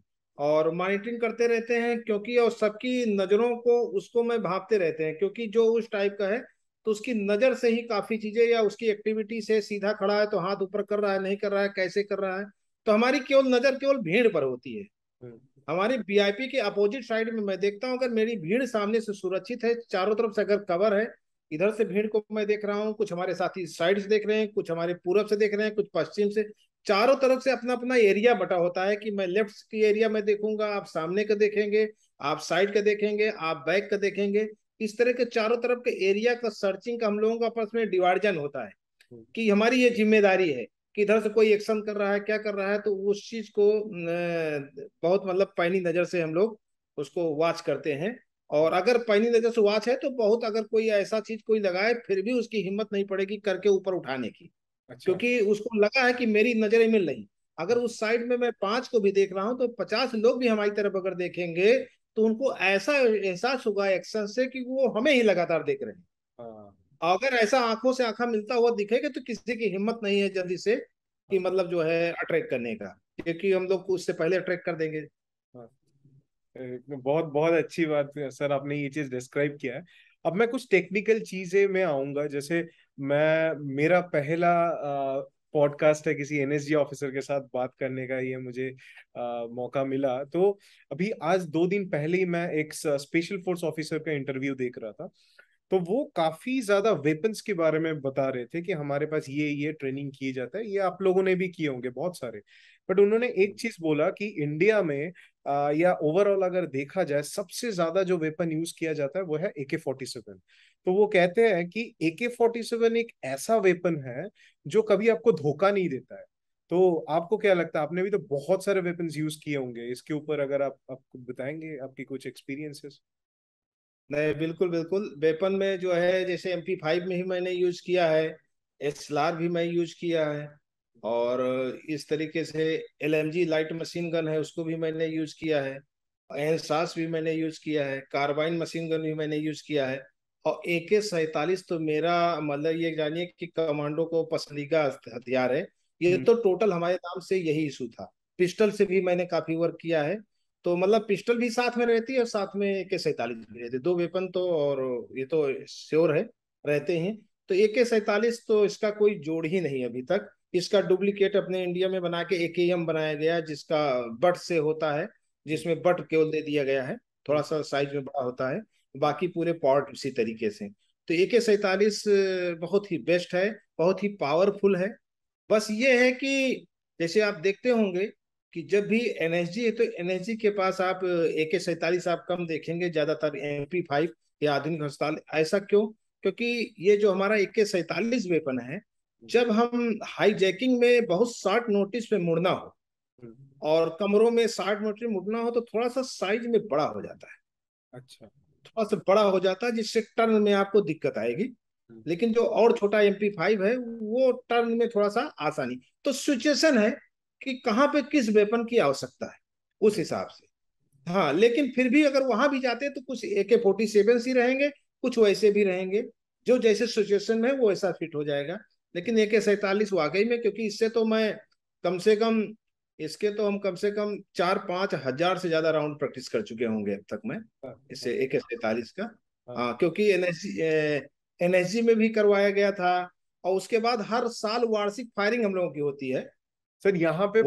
और मॉनिटरिंग करते रहते हैं क्योंकि और सबकी नज़रों को उसको में भापते रहते हैं क्योंकि जो उस टाइप का है तो उसकी नज़र से ही काफ़ी चीज़ें या उसकी एक्टिविटी से सीधा खड़ा है तो हाथ ऊपर कर रहा है नहीं कर रहा है कैसे कर रहा है तो हमारी केवल नजर केवल भीड़ पर होती है हम्म। हमारी वीआईपी के अपोजिट साइड में मैं देखता हूँ अगर मेरी भीड़ सामने से सुरक्षित है चारों तरफ से अगर कवर है इधर से भीड़ को मैं देख रहा हूँ कुछ हमारे साथी साइड से देख रहे हैं कुछ हमारे पूरब से देख रहे हैं कुछ पश्चिम से चारों तरफ से अपना अपना एरिया बटा होता है कि मैं लेफ्ट की एरिया में देखूंगा आप सामने का देखेंगे आप साइड का देखेंगे आप बैक का देखेंगे इस तरह के चारों तरफ के एरिया का सर्चिंग का हम लोगों का आपस में डिवाइजन होता है हम्म। कि हमारी ये जिम्मेदारी है कि इधर से कोई एक्शन कर रहा है क्या कर रहा है तो उस चीज को बहुत मतलब पैनी नजर से हम लोग उसको वॉच करते हैं और अगर पैनी नजर से वॉच है तो बहुत अगर कोई ऐसा चीज कोई लगाए फिर भी उसकी हिम्मत नहीं पड़ेगी करके ऊपर उठाने की अच्छा। क्योंकि उसको लगा है कि मेरी नजरें मिल रही अगर उस साइड में मैं पांच को भी देख रहा हूँ तो पचास लोग भी हमारी तरफ अगर देखेंगे तो उनको ऐसा एहसास होगा एक्शन से कि वो हमें ही लगातार देख रहे हैं हाँ। अगर ऐसा आंखों से आंखा मिलता हुआ दिखेगा तो किसी की हिम्मत नहीं है जल्दी से कि हाँ। मतलब जो है अट्रैक्ट करने का क्योंकि हम लोग उससे पहले अट्रैक्ट कर देंगे हाँ। बहुत बहुत अच्छी बात सर आपने ये चीज डिस्क्राइब किया है अब मैं कुछ टेक्निकल चीजें में आऊंगा जैसे मैं मेरा पहला पॉडकास्ट है किसी एनएसजी ऑफिसर के साथ बात करने का ये मुझे आ, मौका मिला तो अभी आज दो दिन पहले ही मैं एक स्पेशल फोर्स ऑफिसर का इंटरव्यू देख रहा था तो वो काफी ज्यादा वेपन्स के बारे में बता रहे थे कि हमारे पास ये ये ट्रेनिंग किए जाता है ये आप लोगों ने भी किए होंगे बहुत सारे बट उन्होंने एक चीज बोला कि इंडिया में आ, या ओवरऑल अगर देखा जाए सबसे ज्यादा जो वेपन यूज किया जाता है वो है ए के फोर्टी सेवन तो वो कहते हैं कि ए के फोर्टी सेवन एक ऐसा वेपन है जो कभी आपको धोखा नहीं देता है तो आपको क्या लगता है आपने भी तो बहुत सारे वेपन्स यूज किए होंगे इसके ऊपर अगर आप आपको बताएंगे आपकी कुछ एक्सपीरियंसेस नहीं बिल्कुल बिल्कुल वेपन में जो है जैसे एम पी फाइव में ही मैंने यूज किया है एस भी मैं यूज किया है और इस तरीके से L M G light machine gun है उसको भी मैंने यूज किया है एहसास भी मैंने यूज किया है कार्बाइन मशीन गन भी मैंने यूज किया है और ए के सैतालीस तो मेरा मतलब ये जानिए कि कमांडो को पसंदीदा हथियार है ये हम्म। तो टोटल हमारे नाम से यही इशू था पिस्टल से भी मैंने काफी वर्क किया है तो मतलब पिस्टल भी साथ में रहती है और साथ में ए के सैतालीस भी रहती है दो वेपन तो और ये तो श्योर है रहते हैं तो ए के सैतालीस तो इसका कोई जोड़ ही नहीं अभी तक इसका डुप्लीकेट अपने इंडिया में बना के एके एम बनाया गया जिसका बट से होता है जिसमें बट केवल दे दिया गया है थोड़ा सा साइज में बड़ा होता है बाकी पूरे पॉट इसी तरीके से तो ए के सैतालीस बहुत ही बेस्ट है बहुत ही पावरफुल है बस ये है कि जैसे आप देखते होंगे कि जब भी एनएसजी है तो एनएसजी के पास आप ए के सैतालीस आप कम देखेंगे ज्यादातर एम पी फाइव या आधुनिक अस्पताल ऐसा क्यों क्योंकि ये जो हमारा ए के सैतालीस वेपन है जब हम हाई जैकिंग में बहुत शॉर्ट नोटिस पे मुड़ना हो हम्म। और कमरों में शॉर्ट नोटिस मुड़ना हो तो थोड़ा सा साइज में बड़ा हो जाता है अच्छा थोड़ा सा बड़ा हो जाता है जिससे टर्न में आपको दिक्कत आएगी हम्म। लेकिन जो और छोटा एम पी फाइव है वो टर्न में थोड़ा सा आसानी तो सिचुएशन है कि कहाँ पे किस वेपन की आवश्यकता है उस हिसाब से हाँ लेकिन फिर भी अगर वहां भी जाते हैं तो कुछ ए के फोर्टी सेवन ही रहेंगे कुछ वैसे भी रहेंगे जो जैसे सिचुएशन में वो ऐसा फिट हो जाएगा लेकिन ए के सैतालीस वाकई में क्योंकि इससे तो मैं कम से कम इसके तो हम कम से कम चार पांच हजार से ज्यादा राउंड प्रैक्टिस कर चुके होंगे अब तक मैं इससे ए के सैतालीस का हाँ, हाँ क्योंकि एन एस में भी करवाया गया था और उसके बाद हर साल वार्षिक फायरिंग हम लोगों की होती है सर यहाँ पे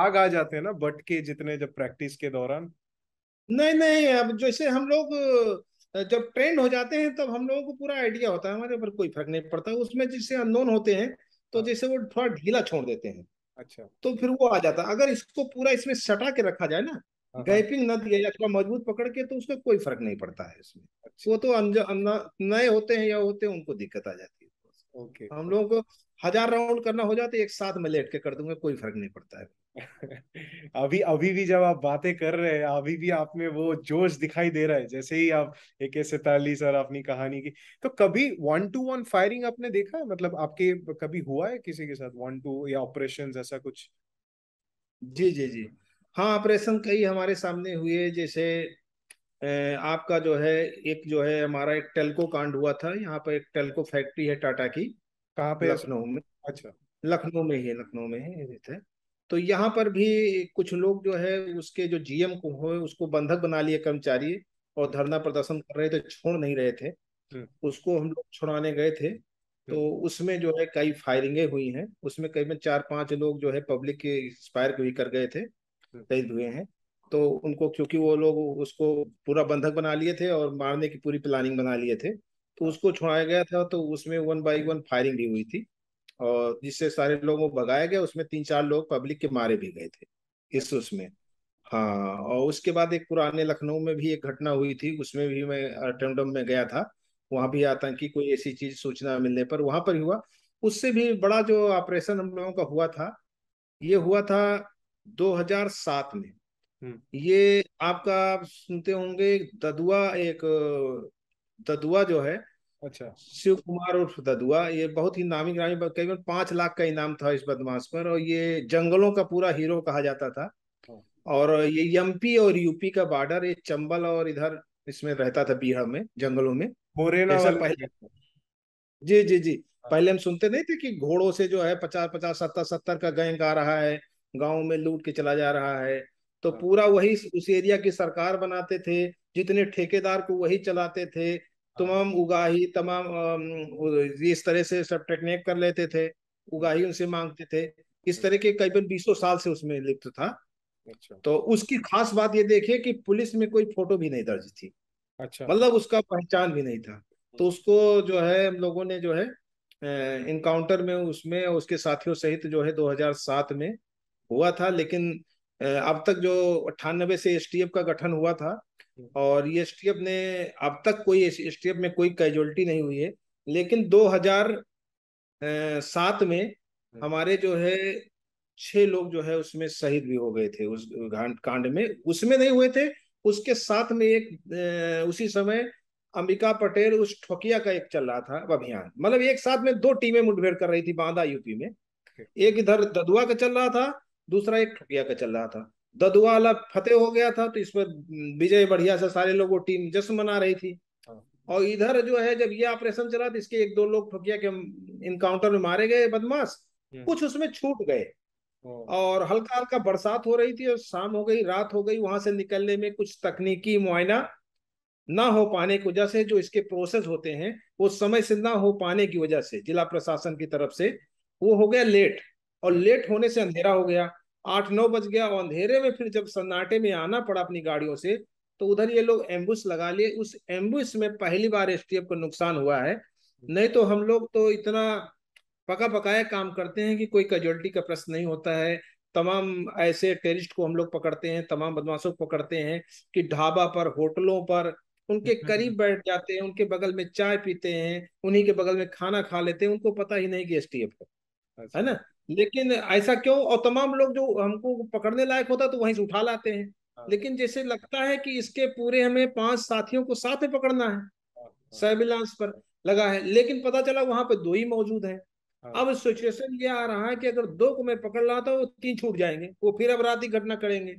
आग आ जाते हैं ना बट के जितने जब प्रैक्टिस के दौरान नहीं नहीं अब जैसे हम लोग जब ट्रेंड हो जाते हैं तब तो हम लोगों को पूरा आइडिया होता है हमारे पर कोई फर्क नहीं पड़ता उसमें जिससे अननोन होते हैं तो हाँ। जैसे वो थोड़ा ढीला छोड़ देते हैं अच्छा तो फिर वो आ जाता है अगर इसको पूरा इसमें सटा के रखा जाए ना गैपिंग हाँ, हाँ। न दिया जाए थोड़ा मजबूत पकड़ के तो उसका कोई फर्क नहीं पड़ता है इसमें अच्छा। वो तो नए होते हैं या होते हैं उनको दिक्कत आ जाती है ओके हम लोगों को हजार राउंड करना हो जाए तो एक साथ में लेट के कर दूंगा कोई फर्क नहीं पड़ता है (laughs) अभी अभी भी जब आप बातें कर रहे हैं अभी भी आप में वो जोश दिखाई दे रहा है जैसे ही आप एक सैतालीस और अपनी कहानी की तो कभी वन टू वन फायरिंग आपने देखा है मतलब आपके कभी हुआ है किसी के साथ वन टू या ऑपरेशन ऐसा कुछ जी जी जी हाँ ऑपरेशन कई हमारे सामने हुए जैसे आपका जो है एक जो है हमारा एक टेलको कांड हुआ था यहाँ पर एक टेलको फैक्ट्री है टाटा की कहाँ पे लखनऊ में अच्छा लखनऊ में ही लखनऊ में ही थे तो यहाँ पर भी कुछ लोग जो है उसके जो जीएम को हो उसको बंधक बना लिए कर्मचारी और धरना प्रदर्शन कर रहे थे छोड़ नहीं रहे थे हम्म। उसको हम लोग छुड़ाने गए थे हम्म। तो उसमें जो है कई फायरिंगें हुई हैं उसमें कई में चार पांच लोग जो है पब्लिक के एक्सपायर भी कर गए थे हम्म। शहीद हुए हैं तो उनको क्योंकि वो लोग उसको पूरा बंधक बना लिए थे और मारने की पूरी प्लानिंग बना लिए थे तो उसको छुड़ाया गया था तो उसमें वन बाई वन फायरिंग भी हुई थी और जिससे सारे लोगों को भगाया गया उसमें तीन चार लोग पब्लिक के मारे भी गए थे इस उसमें हाँ और उसके बाद एक पुराने लखनऊ में भी एक घटना हुई थी उसमें भी मैं अटेंडम में गया था वहां भी आतंकी कोई ऐसी चीज सूचना मिलने पर वहां पर हुआ उससे भी बड़ा जो ऑपरेशन हम लोगों का हुआ था ये हुआ था 2007 में हम्म। ये आपका सुनते होंगे ददुआ एक ददुआ जो है अच्छा शिव कुमार उर्फ ददुआ ये बहुत ही नामी ग्रामी करीबन पांच लाख का इनाम था इस बदमाश पर और ये जंगलों का पूरा हीरो कहा जाता था हाँ। और ये एमपी और यूपी का बॉर्डर ये चंबल और इधर इसमें रहता था बिहार में जंगलों में मोरेना पहले जी जी जी हाँ। पहले हम सुनते नहीं थे कि घोड़ों से जो है पचास पचास सत्तर सत्तर का गैंग आ रहा है गाँव में लूट के चला जा रहा है तो हाँ। पूरा वही उस एरिया की सरकार बनाते थे जितने ठेकेदार को वही चलाते थे हाँ। तमाम उगाही तमाम इस तरह से सब टेक्निक कर लेते थे उगाही उनसे मांगते थे इस तरह के करीबन बीसों साल से उसमें लिप्त था अच्छा। तो उसकी खास बात ये देखिए कि पुलिस में कोई फोटो भी नहीं दर्ज थी अच्छा मतलब उसका पहचान भी नहीं था तो हम्म। उसको जो है हम लोगों ने जो है इनकाउंटर में उसमें उसके साथियों सहित जो है 2007 में हुआ था लेकिन अब तक जो अट्ठानबे से एस का गठन हुआ था और एस e ने अब तक कोई एस e में कोई कैजुअलिटी नहीं हुई है लेकिन 2007 में हम्म। हमारे जो है छह लोग जो है उसमें शहीद भी हो गए थे उस कांड में उसमें नहीं हुए थे उसके साथ में एक उसी समय अंबिका पटेल उस ठोकिया का एक चल रहा था अभियान मतलब एक साथ में दो टीमें मुठभेड़ कर रही थी बांदा यूपी में एक इधर ददुआ का चल रहा था दूसरा एक ठोकिया का चल रहा था ददुआ वाला फतेह हो गया था तो इसमें विजय बढ़िया से सारे लोगों टीम जश्न मना रही थी हाँ। और इधर जो है जब ये ऑपरेशन चला तो इसके एक दो लोग ठोकिया के इनकाउंटर में मारे गए बदमाश हम्म। कुछ उसमें छूट गए हाँ। और हल्का हल्का बरसात हो रही थी और शाम हो गई रात हो गई वहां से निकलने में कुछ तकनीकी मुआयना ना हो पाने की वजह से जो इसके प्रोसेस होते हैं वो समय से ना हो पाने की वजह से जिला प्रशासन की तरफ से वो हो गया लेट और लेट होने से अंधेरा हो गया आठ नौ बज गया और अंधेरे में फिर जब सन्नाटे में आना पड़ा अपनी गाड़ियों से तो उधर ये लोग एम्बुस लगा लिए उस एम्बुस में पहली बार एस को नुकसान हुआ है नहीं तो हम लोग तो इतना पका पकाया काम करते हैं कि कोई कैजुअलिटी का प्रश्न नहीं होता है तमाम ऐसे टेरिस्ट को हम लोग पकड़ते हैं तमाम बदमाशों को पकड़ते हैं कि ढाबा पर होटलों पर उनके हम्म, करीब हम्म। बैठ जाते हैं उनके बगल में चाय पीते हैं उन्हीं के बगल में खाना खा लेते हैं उनको पता ही नहीं कि एस है ना लेकिन ऐसा क्यों और तमाम लोग जो हमको पकड़ने लायक होता तो वहीं से उठा लाते हैं हाँ। लेकिन जैसे लगता है कि इसके पूरे हमें पांच साथियों को साथ में पकड़ना है हाँ, हाँ। सर्विलांस पर लगा है लेकिन पता चला वहां पर दो ही मौजूद है अब सिचुएशन ये आ रहा है कि अगर दो को मैं पकड़ था वो तीन छूट जाएंगे वो फिर अब अपराधी घटना करेंगे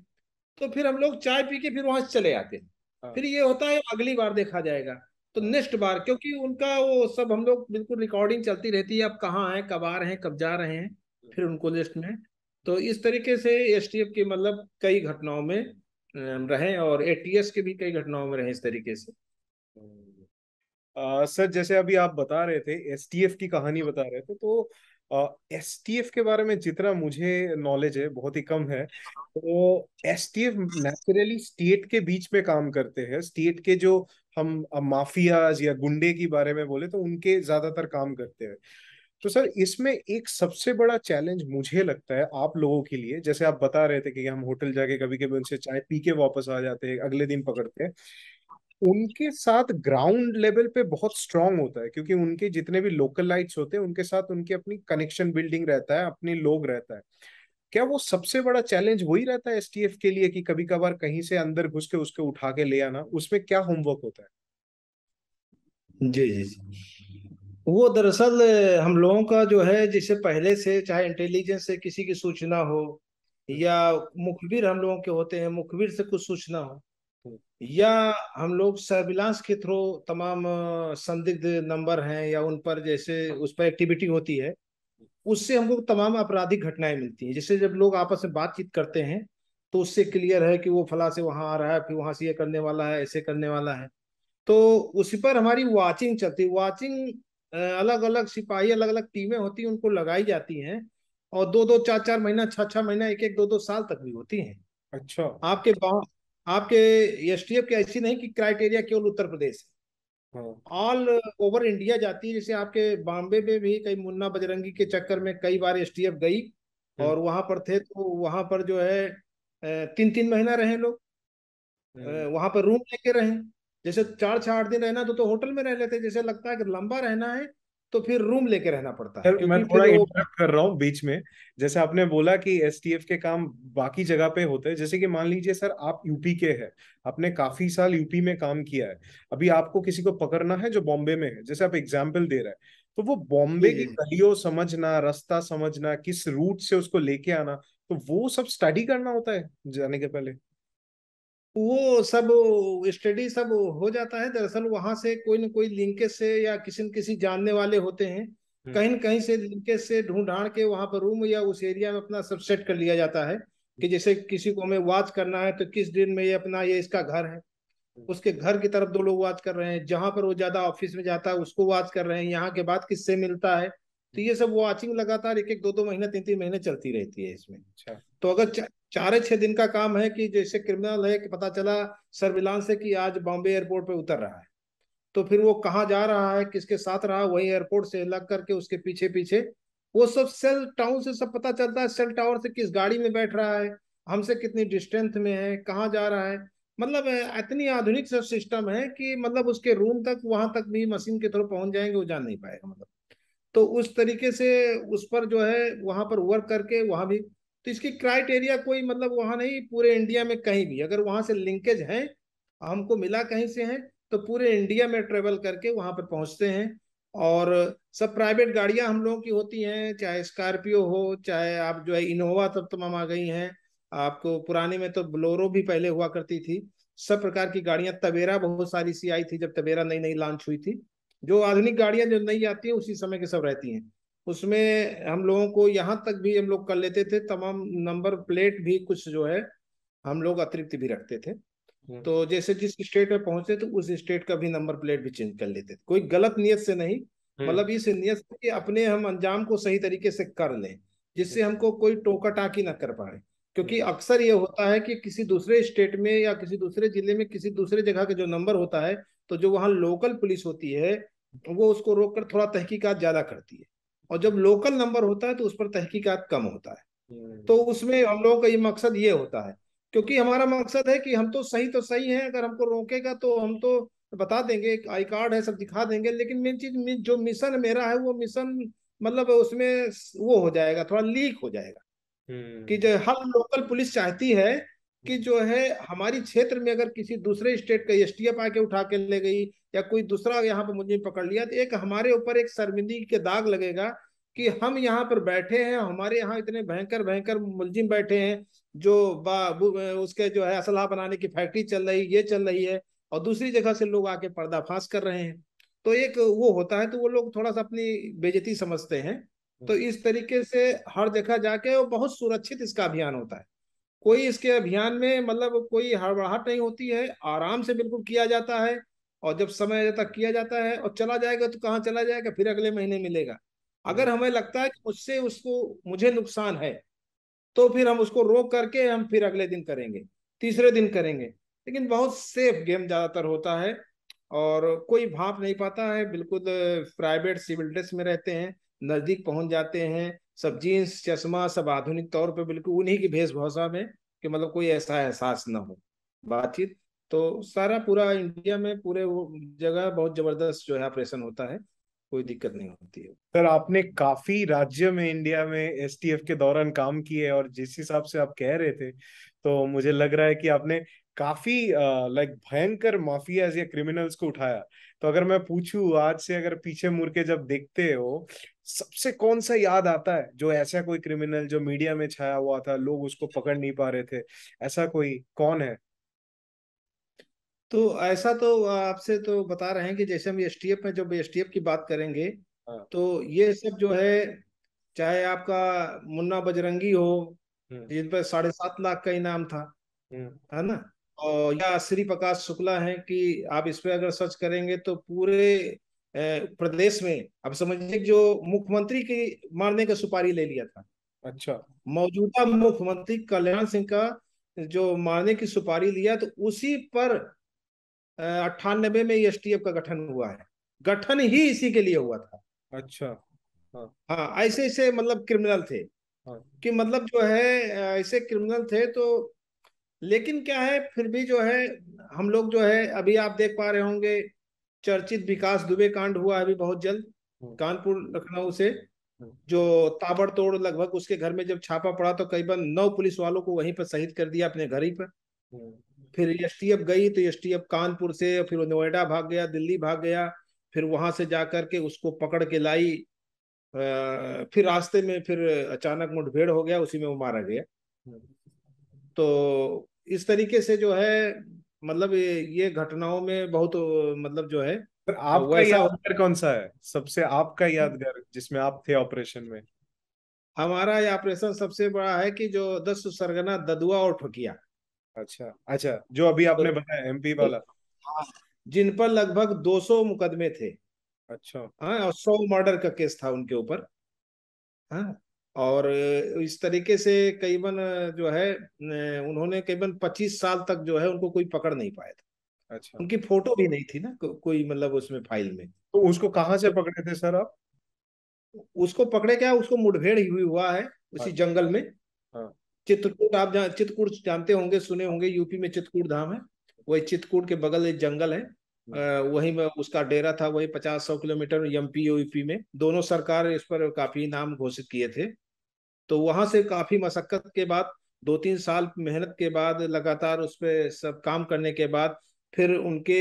तो फिर हम लोग चाय पी के फिर वहां से चले आते हैं फिर ये होता है अगली बार देखा जाएगा तो नेक्स्ट बार क्योंकि उनका वो सब हम लोग बिल्कुल रिकॉर्डिंग चलती रहती है अब कहाँ है कब आ रहे हैं कब जा रहे हैं फिर उनको लिस्ट में तो इस तरीके से एस के मतलब कई घटनाओं में रहे और एटीएस के भी कई घटनाओं में रहे इस तरीके से आ, सर जैसे अभी आप बता रहे थे एस की कहानी बता रहे थे तो एस टी एफ के बारे में जितना मुझे नॉलेज है बहुत ही कम है तो S T F naturally state के बीच में काम करते हैं स्टेट के जो हम माफियाज या गुंडे के बारे में बोले तो उनके ज्यादातर काम करते हैं तो सर इसमें एक सबसे बड़ा चैलेंज मुझे लगता है आप लोगों के लिए जैसे आप बता रहे थे कि हम होटल जाके कभी कभी उनसे चाय पी के वापस आ जाते हैं अगले दिन पकड़ते हैं उनके साथ ग्राउंड लेवल पे बहुत स्ट्रांग होता है क्योंकि उनके जितने भी लोकल लाइट्स होते हैं उनके साथ उनकी अपनी कनेक्शन बिल्डिंग रहता है अपने लोग रहता है क्या वो सबसे बड़ा चैलेंज वही रहता है एस के लिए कि कभी कभार कहीं से अंदर घुस के उसको उठा के ले आना उसमें क्या होमवर्क होता है जी जी जी वो दरअसल हम लोगों का जो है जिसे पहले से चाहे इंटेलिजेंस से किसी की सूचना हो या मुखबिर हम लोगों के होते हैं मुखबिर से कुछ सूचना हो या हम लोग सर्विलांस के थ्रू तमाम संदिग्ध नंबर हैं या उन पर जैसे उस पर एक्टिविटी होती है उससे हमको तमाम आपराधिक घटनाएं मिलती हैं जैसे जब लोग आपस में बातचीत करते हैं तो उससे क्लियर है कि वो फला से वहां आ रहा है फिर वहां से ये करने वाला है ऐसे करने वाला है तो उसी पर हमारी वाचिंग चलती वाचिंग अलग अलग सिपाही अलग अलग टीमें होती हैं उनको लगाई जाती हैं और दो दो चार चार महीना छह छह महीना एक एक दो दो साल तक भी होती हैं अच्छा आपके आपके एफ की ऐसी नहीं कि क्राइटेरिया केवल उत्तर प्रदेश है ऑल ओवर इंडिया जाती है जैसे आपके बॉम्बे में भी कई मुन्ना बजरंगी के चक्कर में कई बार एफ गई हाँ। और वहां पर थे तो वहां पर जो है तीन तीन महीना रहे लोग हाँ। वहां पर रूम लेके रहे जैसे चार छह आठ दिन रहना तो, तो होटल में रह लेते जैसे लगता है कि लंबा रहना है तो फिर रूम लेके रहना पड़ता है मैं थोड़ा इंटरप्ट कर रहा हूँ बीच में जैसे आपने बोला कि एस के काम बाकी जगह पे होते हैं जैसे कि मान लीजिए सर आप यूपी के हैं आपने काफी साल यूपी में काम किया है अभी आपको किसी को पकड़ना है जो बॉम्बे में है जैसे आप एग्जाम्पल दे रहे हैं तो वो बॉम्बे की गलियों समझना रास्ता समझना किस रूट से उसको लेके आना तो वो सब स्टडी करना होता है जाने के पहले वो सब स्टडी सब हो जाता है दरअसल वहां से कोई ना कोई लिंकेज से या किसी न किसी जानने वाले होते हैं हम्म। कहीं न कहीं से लिंकेज से ढूंढाड़ के वहां पर रूम या उस एरिया में अपना सब सेट कर लिया जाता है कि जैसे किसी को हमें वाच करना है तो किस दिन में ये अपना ये इसका घर है हम्म। उसके घर की तरफ दो लोग वाच कर रहे हैं जहां पर वो ज्यादा ऑफिस में जाता है उसको वाच कर रहे हैं यहाँ के बाद किससे मिलता है तो ये सब वॉचिंग लगातार एक एक दो दो महीने तीन तीन महीने चलती रहती है इसमें अच्छा तो अगर चार छह दिन का काम है कि जैसे क्रिमिनल है कि पता चला सर्विलांस है कि आज बॉम्बे एयरपोर्ट पे उतर रहा है तो फिर वो कहाँ जा रहा है किसके साथ रहा वही एयरपोर्ट से लग करके उसके पीछे पीछे वो सब सेल टाउन से सब पता चलता है सेल टावर से किस गाड़ी में बैठ रहा है हमसे कितनी डिस्टेंस में है कहाँ जा रहा है मतलब इतनी आधुनिक सब सिस्टम है कि मतलब उसके रूम तक वहां तक भी मशीन के थ्रू पहुंच जाएंगे वो जान नहीं पाएगा मतलब तो उस तरीके से उस पर जो है वहां पर वर्क करके वहां भी तो इसकी क्राइटेरिया कोई मतलब वहां नहीं पूरे इंडिया में कहीं भी अगर वहां से लिंकेज है हमको मिला कहीं से है तो पूरे इंडिया में ट्रेवल करके वहां पर पहुंचते हैं और सब प्राइवेट गाड़ियां हम लोगों की होती हैं चाहे स्कॉर्पियो हो चाहे आप जो है इनोवा तब तमाम तो आ गई हैं आपको पुराने में तो ब्लोरो भी पहले हुआ करती थी सब प्रकार की गाड़ियां तबेरा बहुत सारी सी आई थी जब तबेरा नई नई लॉन्च हुई थी जो आधुनिक गाड़ियां जो नई आती है उसी समय के सब रहती हैं उसमें हम लोगों को यहाँ तक भी हम लोग कर लेते थे तमाम नंबर प्लेट भी कुछ जो है हम लोग अतिरिक्त भी रखते थे हम्म। तो जैसे जिस स्टेट में पहुंचे तो उस स्टेट का भी नंबर प्लेट भी चेंज कर लेते थे कोई गलत नियत से नहीं हम्म। मतलब इस नियत से कि अपने हम अंजाम को सही तरीके से कर लें जिससे हम्म। हमको कोई टोका टाकी ना कर पाए क्योंकि अक्सर ये होता है कि किसी दूसरे स्टेट में या किसी दूसरे जिले में किसी दूसरे जगह का जो नंबर होता है तो जो वहाँ लोकल पुलिस होती है वो उसको रोक कर थोड़ा तहकीकात ज्यादा करती है और जब लोकल नंबर होता है तो उस पर तहकीकात कम होता है हम्म। तो उसमें हम लोगों का ये मकसद ये होता है क्योंकि हमारा मकसद है कि हम तो सही तो सही हैं अगर हमको रोकेगा तो हम तो बता देंगे एक आई कार्ड है सब दिखा देंगे लेकिन मेन चीज जो मिशन मेरा है वो मिशन मतलब उसमें वो हो जाएगा थोड़ा लीक हो जाएगा हम्म। कि जो हर लोकल पुलिस चाहती है कि जो है हमारी क्षेत्र में अगर किसी दूसरे स्टेट का एस टी एफ आके उठा के ले गई या कोई दूसरा यहाँ पर मुझे पकड़ लिया तो एक हमारे ऊपर एक शर्मिंदगी के दाग लगेगा कि हम यहाँ पर बैठे हैं हमारे यहाँ इतने भयंकर भयंकर मुलजिम बैठे हैं जो उसके जो है असलाह बनाने की फैक्ट्री चल रही ये चल रही है और दूसरी जगह से लोग आके पर्दाफाश कर रहे हैं तो एक वो होता है तो वो लोग थोड़ा सा अपनी बेजती समझते हैं तो हम्म। इस तरीके से हर जगह जाके वो बहुत सुरक्षित इसका अभियान होता है कोई इसके अभियान में मतलब कोई हड़बड़ाहट नहीं होती है आराम से बिल्कुल किया जाता है और जब समय तक किया जाता है और चला जाएगा तो कहाँ चला जाएगा फिर अगले महीने मिलेगा अगर हमें लगता है कि मुझसे उसको मुझे नुकसान है तो फिर हम उसको रोक करके हम फिर अगले दिन करेंगे तीसरे दिन करेंगे लेकिन बहुत सेफ गेम ज़्यादातर होता है और कोई भाप नहीं पाता है बिल्कुल प्राइवेट सिविल ड्रेस में रहते हैं नज़दीक पहुंच जाते हैं सब जींस चश्मा सब आधुनिक तौर पे बिल्कुल उन्हीं की वेशभूषा में कि मतलब कोई ऐसा एहसास ना हो बातचीत तो सारा पूरा इंडिया में पूरे वो जगह बहुत जबरदस्त जो है ऑपरेशन होता है कोई दिक्कत नहीं होती है सर आपने काफी राज्य में इंडिया में एस के दौरान काम किए और जिस हिसाब से आप कह रहे थे तो मुझे लग रहा है कि आपने काफी लाइक भयंकर माफियाज या क्रिमिनल्स को उठाया तो अगर मैं पूछूं आज से अगर पीछे मुड़ के जब देखते हो सबसे कौन सा याद आता है जो ऐसा कोई क्रिमिनल जो मीडिया में छाया हुआ था लोग उसको पकड़ नहीं पा रहे थे ऐसा कोई कौन है तो ऐसा तो आपसे तो बता रहे हैं कि जैसे हम एसटीएफ में जब एसटीएफ की बात करेंगे हाँ। तो ये सब जो है चाहे आपका मुन्ना बजरंगी हो हम्म। जिन पर साढ़े सात लाख का इनाम था हम्म। है ना और या श्री प्रकाश शुक्ला है कि आप इस पर अगर सर्च करेंगे तो पूरे प्रदेश में अब समझिए जो मुख्यमंत्री की मारने का सुपारी ले लिया था अच्छा मौजूदा मुख्यमंत्री कल्याण सिंह का जो मारने की सुपारी लिया तो उसी पर अट्ठानबे में एस का गठन हुआ है गठन ही इसी के लिए हुआ था अच्छा हाँ, हाँ ऐसे ऐसे मतलब क्रिमिनल थे हाँ। कि मतलब जो है ऐसे क्रिमिनल थे तो लेकिन क्या है फिर भी जो है हम लोग जो है अभी आप देख पा रहे होंगे चर्चित विकास दुबे कांड हुआ अभी बहुत जल्द हम्म। कानपुर लखनऊ से हम्म। जो ताबड़तोड़ लगभग उसके घर में जब छापा पड़ा तो करीबन नौ पुलिस वालों को वहीं पर शहीद कर दिया अपने घर ही पर हम्म। फिर एस गई तो एस कानपुर से फिर नोएडा भाग गया दिल्ली भाग गया फिर वहां से जा करके उसको पकड़ के लाई आ, फिर रास्ते में फिर अचानक मुठभेड़ हो गया उसी में वो मारा गया तो इस तरीके से जो है मतलब ये घटनाओं में बहुत मतलब जो है तो आपका यादगार कौन सा है सबसे आपका हम्म। यादगार जिसमें आप थे ऑपरेशन में हमारा ये ऑपरेशन सबसे बड़ा है कि जो दस सरगना ददुआ और ठकिया अच्छा अच्छा जो अभी तो आपने बताया एमपी तो वाला हाँ, जिन पर लगभग 200 मुकदमे थे अच्छा हाँ और सौ मर्डर का केस था उनके ऊपर हाँ और इस तरीके से करीबन जो है उन्होंने करीबन 25 साल तक जो है उनको कोई पकड़ नहीं पाया था अच्छा उनकी फोटो भी नहीं थी ना को, कोई मतलब उसमें फाइल में तो उसको कहाँ से पकड़े थे सर आप उसको पकड़े क्या उसको मुठभेड़ हुई हुआ है उसी हाँ। जंगल में हाँ। चित्रकूट आप जा, चित्रकूट जानते होंगे सुने होंगे यूपी में चित्रकूट धाम है वही चित्रकूट के बगल एक जंगल है हाँ। वही में उसका डेरा था वही पचास सौ किलोमीटर एम पी में दोनों सरकार इस पर काफी नाम घोषित किए थे तो वहां से काफी मशक्क़त के बाद दो तीन साल मेहनत के बाद लगातार उस पर सब काम करने के बाद फिर उनके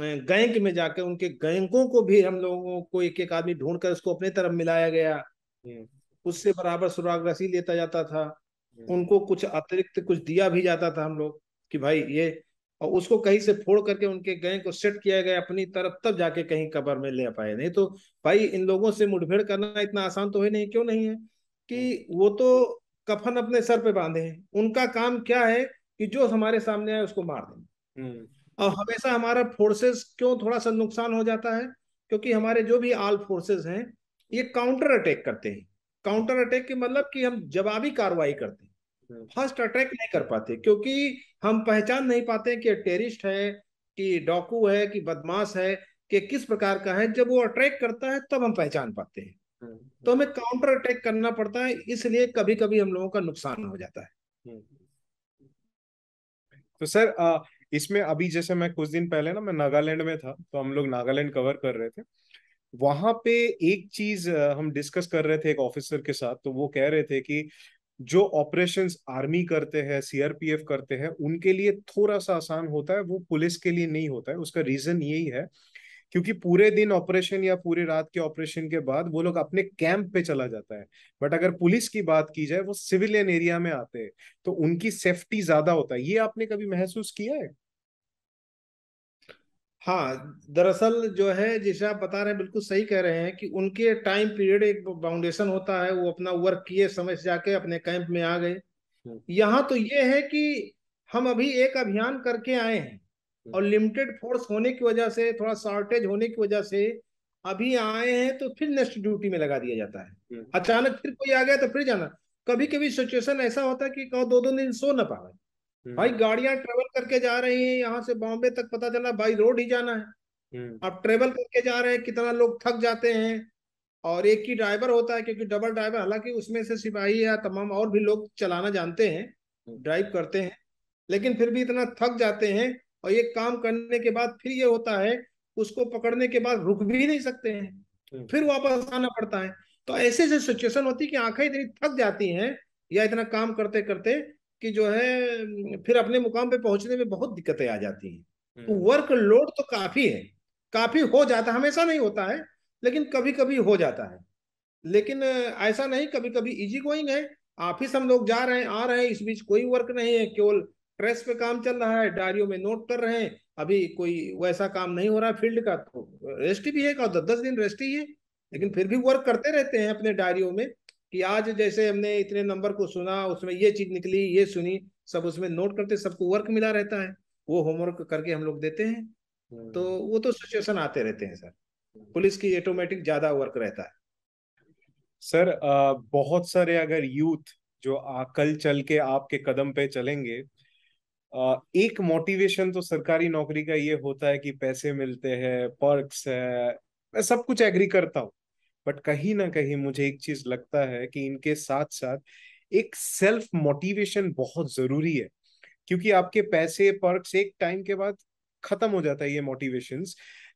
गैंग में जाकर उनके गैंगों को भी हम लोगों को एक एक आदमी ढूंढ कर उसको अपने तरफ मिलाया गया हम्म। उससे बराबर सुराग रसी लेता जाता था हम्म। उनको कुछ अतिरिक्त कुछ दिया भी जाता था हम लोग कि भाई ये और उसको कहीं से फोड़ करके उनके गैंग को सेट किया गया अपनी तरफ तब जाके कहीं कबर में ले पाए नहीं तो भाई इन लोगों से मुठभेड़ करना इतना आसान तो है नहीं क्यों नहीं है कि वो तो कफन अपने सर पे बांधे हैं उनका काम क्या है कि जो हमारे सामने आए उसको मार दें हम्म। और हमेशा हमारा फोर्सेस क्यों थोड़ा सा नुकसान हो जाता है क्योंकि हमारे जो भी आल फोर्सेस हैं ये काउंटर अटैक करते हैं काउंटर अटैक के मतलब कि हम जवाबी कार्रवाई करते हैं फर्स्ट हम्म। अटैक नहीं कर पाते क्योंकि हम पहचान नहीं पाते कि टेरिस्ट है कि डाकू है कि बदमाश है कि किस प्रकार का है जब वो अट्रैक्ट करता है तब हम पहचान पाते हैं हम्म, हम्म। तो हमें काउंटर अटैक करना पड़ता है इसलिए कभी कभी हम लोगों का नुकसान हो जाता है हम्म। तो सर इसमें अभी जैसे मैं कुछ दिन पहले ना मैं नागालैंड में था तो हम लोग नागालैंड कवर कर रहे थे वहां पे एक चीज हम डिस्कस कर रहे थे एक ऑफिसर के साथ तो वो कह रहे थे कि जो ऑपरेशंस आर्मी करते हैं सीआरपीएफ करते हैं उनके लिए थोड़ा सा आसान होता है वो पुलिस के लिए नहीं होता है उसका रीजन यही है क्योंकि पूरे दिन ऑपरेशन या पूरे रात के ऑपरेशन के बाद वो लोग अपने कैंप पे चला जाता है बट अगर पुलिस की बात की जाए वो सिविलियन एरिया में आते हैं तो उनकी सेफ्टी ज्यादा होता है ये आपने कभी महसूस किया है हाँ दरअसल जो है जैसे आप बता रहे हैं बिल्कुल सही कह रहे हैं कि उनके टाइम पीरियड एक बाउंडेशन होता है वो अपना वर्क किए समय से जाके अपने कैंप में आ गए हम्म। यहाँ तो ये है कि हम अभी एक अभियान करके आए हैं हम्म। और लिमिटेड फोर्स होने की वजह से थोड़ा शॉर्टेज होने की वजह से अभी आए हैं तो फिर नेक्स्ट ड्यूटी में लगा दिया जाता है हम्म। अचानक फिर कोई आ गया तो फिर जाना कभी कभी सिचुएशन ऐसा होता है कि कहो दो दो दिन सो ना पा रहे हम्म। भाई गाड़ियां ट्रेवल करके जा रही हैं यहाँ से बॉम्बे तक पता चला भाई रोड ही जाना है अब ट्रेवल करके जा रहे हैं कितना लोग थक जाते हैं और एक ही ड्राइवर होता है क्योंकि डबल ड्राइवर हालांकि उसमें से सिपाही या तमाम और भी लोग चलाना जानते हैं ड्राइव करते हैं लेकिन फिर भी इतना थक जाते हैं और ये काम करने के बाद फिर ये होता है उसको पकड़ने के बाद रुक भी नहीं सकते हैं हम्म। फिर वापस आना पड़ता है तो ऐसे ऐसे सिचुएशन होती है कि आंखें इतनी थक जाती हैं या इतना काम करते करते कि जो है फिर अपने मुकाम पे पहुंचने में बहुत दिक्कतें आ जाती हैं हम्म। तो वर्क लोड तो काफी है काफी हो जाता है हमेशा नहीं होता है लेकिन कभी कभी हो जाता है लेकिन ऐसा नहीं कभी कभी इजी गोइंग है ऑफिस हम लोग जा रहे हैं आ रहे हैं इस बीच कोई वर्क नहीं है केवल प्रेस पे काम चल रहा है डायरियो में नोट कर रहे हैं अभी कोई वैसा काम नहीं हो रहा फील्ड का तो रेस्ट भी है दस दस दिन रेस्ट ही है लेकिन फिर भी वर्क करते रहते हैं अपने डायरियो में कि आज जैसे हमने इतने नंबर को सुना उसमें ये चीज निकली ये सुनी सब उसमें नोट करते सबको वर्क मिला रहता है वो होमवर्क करके हम लोग देते हैं हम्म। तो वो तो सिचुएशन आते रहते हैं सर पुलिस की ऑटोमेटिक ज्यादा वर्क रहता है सर बहुत सारे अगर यूथ जो आ, कल चल के आपके कदम पे चलेंगे एक मोटिवेशन तो सरकारी नौकरी का ये होता है कि पैसे मिलते हैं पर्क्स है मैं सब कुछ एग्री करता हूँ बट कहीं ना कहीं मुझे एक चीज लगता है कि इनके साथ साथ एक सेल्फ मोटिवेशन बहुत जरूरी है क्योंकि आपके पैसे पर्क्स एक टाइम के बाद खत्म हो जाता है ये मोटिवेशन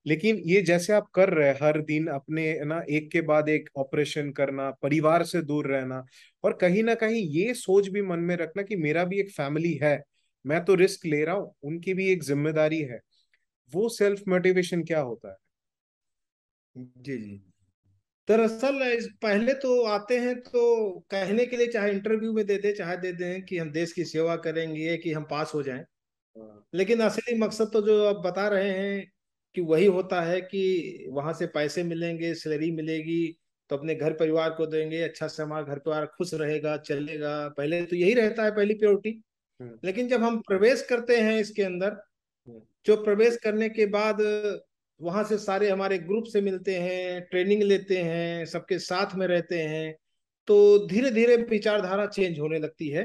लेकिन ये जैसे आप कर रहे हैं हर दिन अपने ना एक के बाद एक ऑपरेशन करना परिवार से दूर रहना और कहीं ना कहीं ये सोच भी मन में रखना कि मेरा भी एक फैमिली है मैं तो रिस्क ले रहा हूं उनकी भी एक जिम्मेदारी है वो सेल्फ मोटिवेशन क्या होता है जी जी दरअसल पहले तो आते हैं तो कहने के लिए चाहे इंटरव्यू में दे दे चाहे दे दें कि हम देश की सेवा करेंगे कि हम पास हो जाएं हाँ। लेकिन असली मकसद तो जो आप बता रहे हैं कि वही होता है कि वहां से पैसे मिलेंगे सैलरी मिलेगी तो अपने घर परिवार को देंगे अच्छा से घर परिवार खुश रहेगा चलेगा पहले तो यही रहता है पहली प्योरिटी हम्म। लेकिन जब हम प्रवेश करते हैं इसके अंदर हम्म। जो प्रवेश करने के बाद वहां से सारे हमारे ग्रुप से मिलते हैं ट्रेनिंग लेते हैं सबके साथ में रहते हैं तो धीरे धीरे विचारधारा चेंज होने लगती है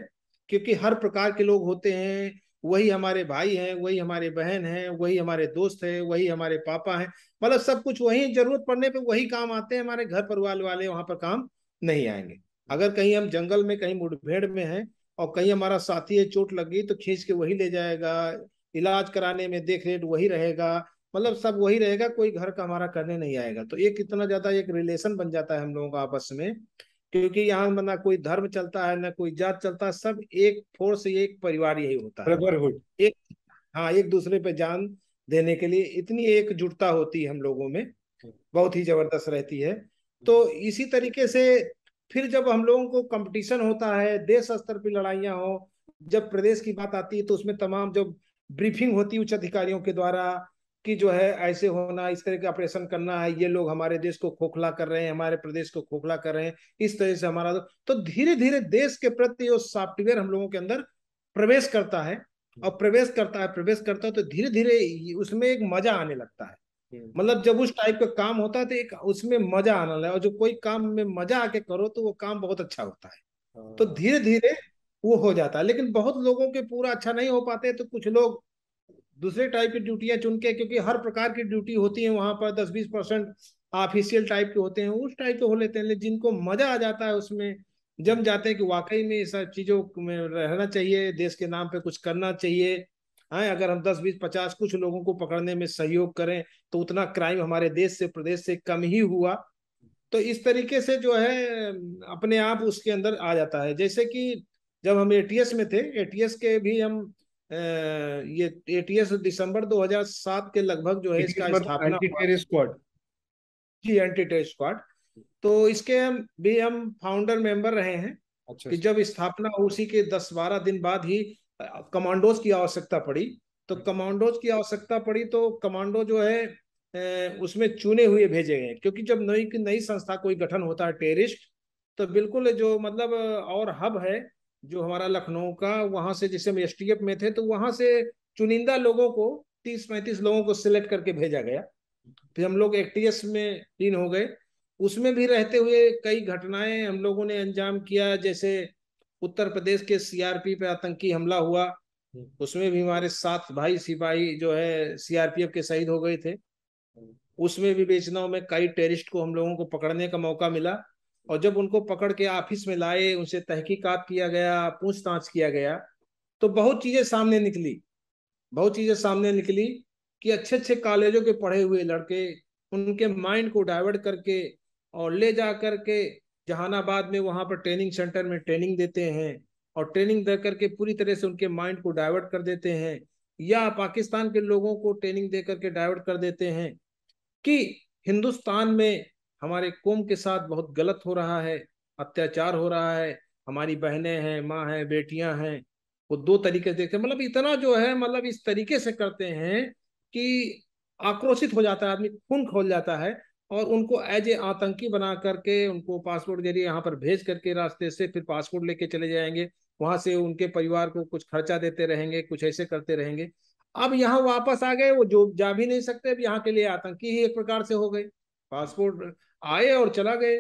क्योंकि हर प्रकार के लोग होते हैं वही हमारे भाई हैं वही हमारे बहन हैं वही हमारे दोस्त हैं वही हमारे पापा हैं मतलब सब कुछ वही जरूरत पड़ने पे वही काम आते हैं हमारे घर परिवार वाले वहां पर काम नहीं आएंगे हम्म। अगर कहीं हम जंगल में कहीं मुठभेड़ में हैं और कहीं हमारा साथी है चोट लग गई तो खींच के वही ले जाएगा इलाज कराने में देख रेख वही रहेगा मतलब सब वही रहेगा कोई घर का हमारा करने नहीं आएगा तो एक इतना ज्यादा एक रिलेशन बन जाता है हम लोगों का आपस में क्योंकि यहाँ ना कोई धर्म चलता है ना कोई जात चलता है सब एक फोर्स एक परिवार यही होता है ब्रदरहुड एक हाँ एक दूसरे पे जान देने के लिए इतनी एकजुटता होती है हम लोगों में बहुत ही जबरदस्त रहती है तो इसी तरीके से फिर जब हम लोगों को कंपटीशन होता है देश स्तर पर लड़ाइयाँ हो जब प्रदेश की बात आती है तो उसमें तमाम जब ब्रीफिंग होती है उच्च अधिकारियों के द्वारा कि जो है ऐसे होना इस तरह का ऑपरेशन करना है ये लोग हमारे देश को खोखला कर रहे हैं हमारे प्रदेश को खोखला कर रहे हैं इस तरह से हमारा तो, तो धीरे धीरे देश के प्रति वो सॉफ्टवेयर हम लोगों के अंदर प्रवेश करता है और हम्म। प्रवेश करता है प्रवेश करता है तो धीरे धीरे उसमें एक मजा आने लगता है हम्म। मतलब जब उस टाइप का काम होता है तो एक उसमें मजा आना लगा और जो कोई काम में मजा आके करो तो वो काम बहुत अच्छा होता है तो हाँ। धीरे धीरे वो हो जाता है लेकिन बहुत लोगों के पूरा अच्छा नहीं हो पाते तो कुछ लोग दूसरे टाइप की ड्यूटियां चुन के क्योंकि हर प्रकार की ड्यूटी होती है वहां पर दस बीस परसेंट ऑफिशियल टाइप के होते हैं उस टाइप के हो लेते हैं लेकिन जिनको मजा आ जाता है उसमें जम जाते हैं कि वाकई में सब चीजों में रहना चाहिए देश के नाम पे कुछ करना चाहिए आए हाँ, अगर हम दस बीस पचास कुछ लोगों को पकड़ने में सहयोग करें तो उतना क्राइम हमारे देश से प्रदेश से कम ही हुआ तो इस तरीके से जो है अपने आप उसके अंदर आ जाता है जैसे कि जब हम एटीएस में थे एटीएस के भी हम ये एटीएस दिसंबर 2007 के लगभग जो है इसका स्थापना जी एंटी टेरर स्क्वाड तो इसके हम भी हम फाउंडर मेंबर रहे हैं अच्छा कि अच्छा। जब स्थापना उसी के दस बारह दिन बाद ही कमांडोज की आवश्यकता पड़ी तो कमांडोज की आवश्यकता पड़ी तो कमांडो जो है ए, उसमें चुने हुए भेजे गए क्योंकि जब नई नई संस्था कोई गठन होता है टेरिस्ट तो बिल्कुल जो मतलब और हब है जो हमारा लखनऊ का वहां से जैसे हम एस में थे तो वहां से चुनिंदा लोगों को तीस पैंतीस लोगों को सिलेक्ट करके भेजा गया फिर हम लोग एक्टीएस में लीन हो गए उसमें भी रहते हुए कई घटनाएं हम लोगों ने अंजाम किया जैसे उत्तर प्रदेश के सीआरपी पे आतंकी हमला हुआ हम्म। उसमें भी हमारे सात भाई सिपाही जो है सीआरपीएफ के शहीद हो गए थे उसमें भी बेचनाओं में कई टेरिस्ट को हम लोगों को पकड़ने का मौका मिला और जब उनको पकड़ के ऑफिस में लाए उनसे तहकीकात किया गया पूछताछ किया गया तो बहुत चीजें सामने निकली बहुत चीजें सामने निकली कि अच्छे अच्छे कॉलेजों के पढ़े हुए लड़के उनके माइंड को डाइवर्ट करके और ले जा करके जहानाबाद में वहाँ पर ट्रेनिंग सेंटर में ट्रेनिंग देते हैं और ट्रेनिंग दे करके पूरी तरह से उनके माइंड को डाइवर्ट कर देते हैं या पाकिस्तान के लोगों को ट्रेनिंग दे करके डाइवर्ट कर देते हैं कि हिंदुस्तान में हमारे कौम के साथ बहुत गलत हो रहा है अत्याचार हो रहा है हमारी बहनें हैं माँ हैं बेटियां हैं वो दो तरीके से देखते हैं मतलब इतना जो है मतलब इस तरीके से करते हैं कि आक्रोशित हो जाता है आदमी खून खोल जाता है और उनको एज ए आतंकी बना करके उनको पासपोर्ट जरिए यहाँ पर भेज करके रास्ते से फिर पासपोर्ट लेके चले जाएंगे वहाँ से उनके परिवार को कुछ खर्चा देते रहेंगे कुछ ऐसे करते रहेंगे अब यहाँ वापस आ गए वो जो जा भी नहीं सकते अब यहाँ के लिए आतंकी ही एक प्रकार से हो गए पासपोर्ट आए और चला गए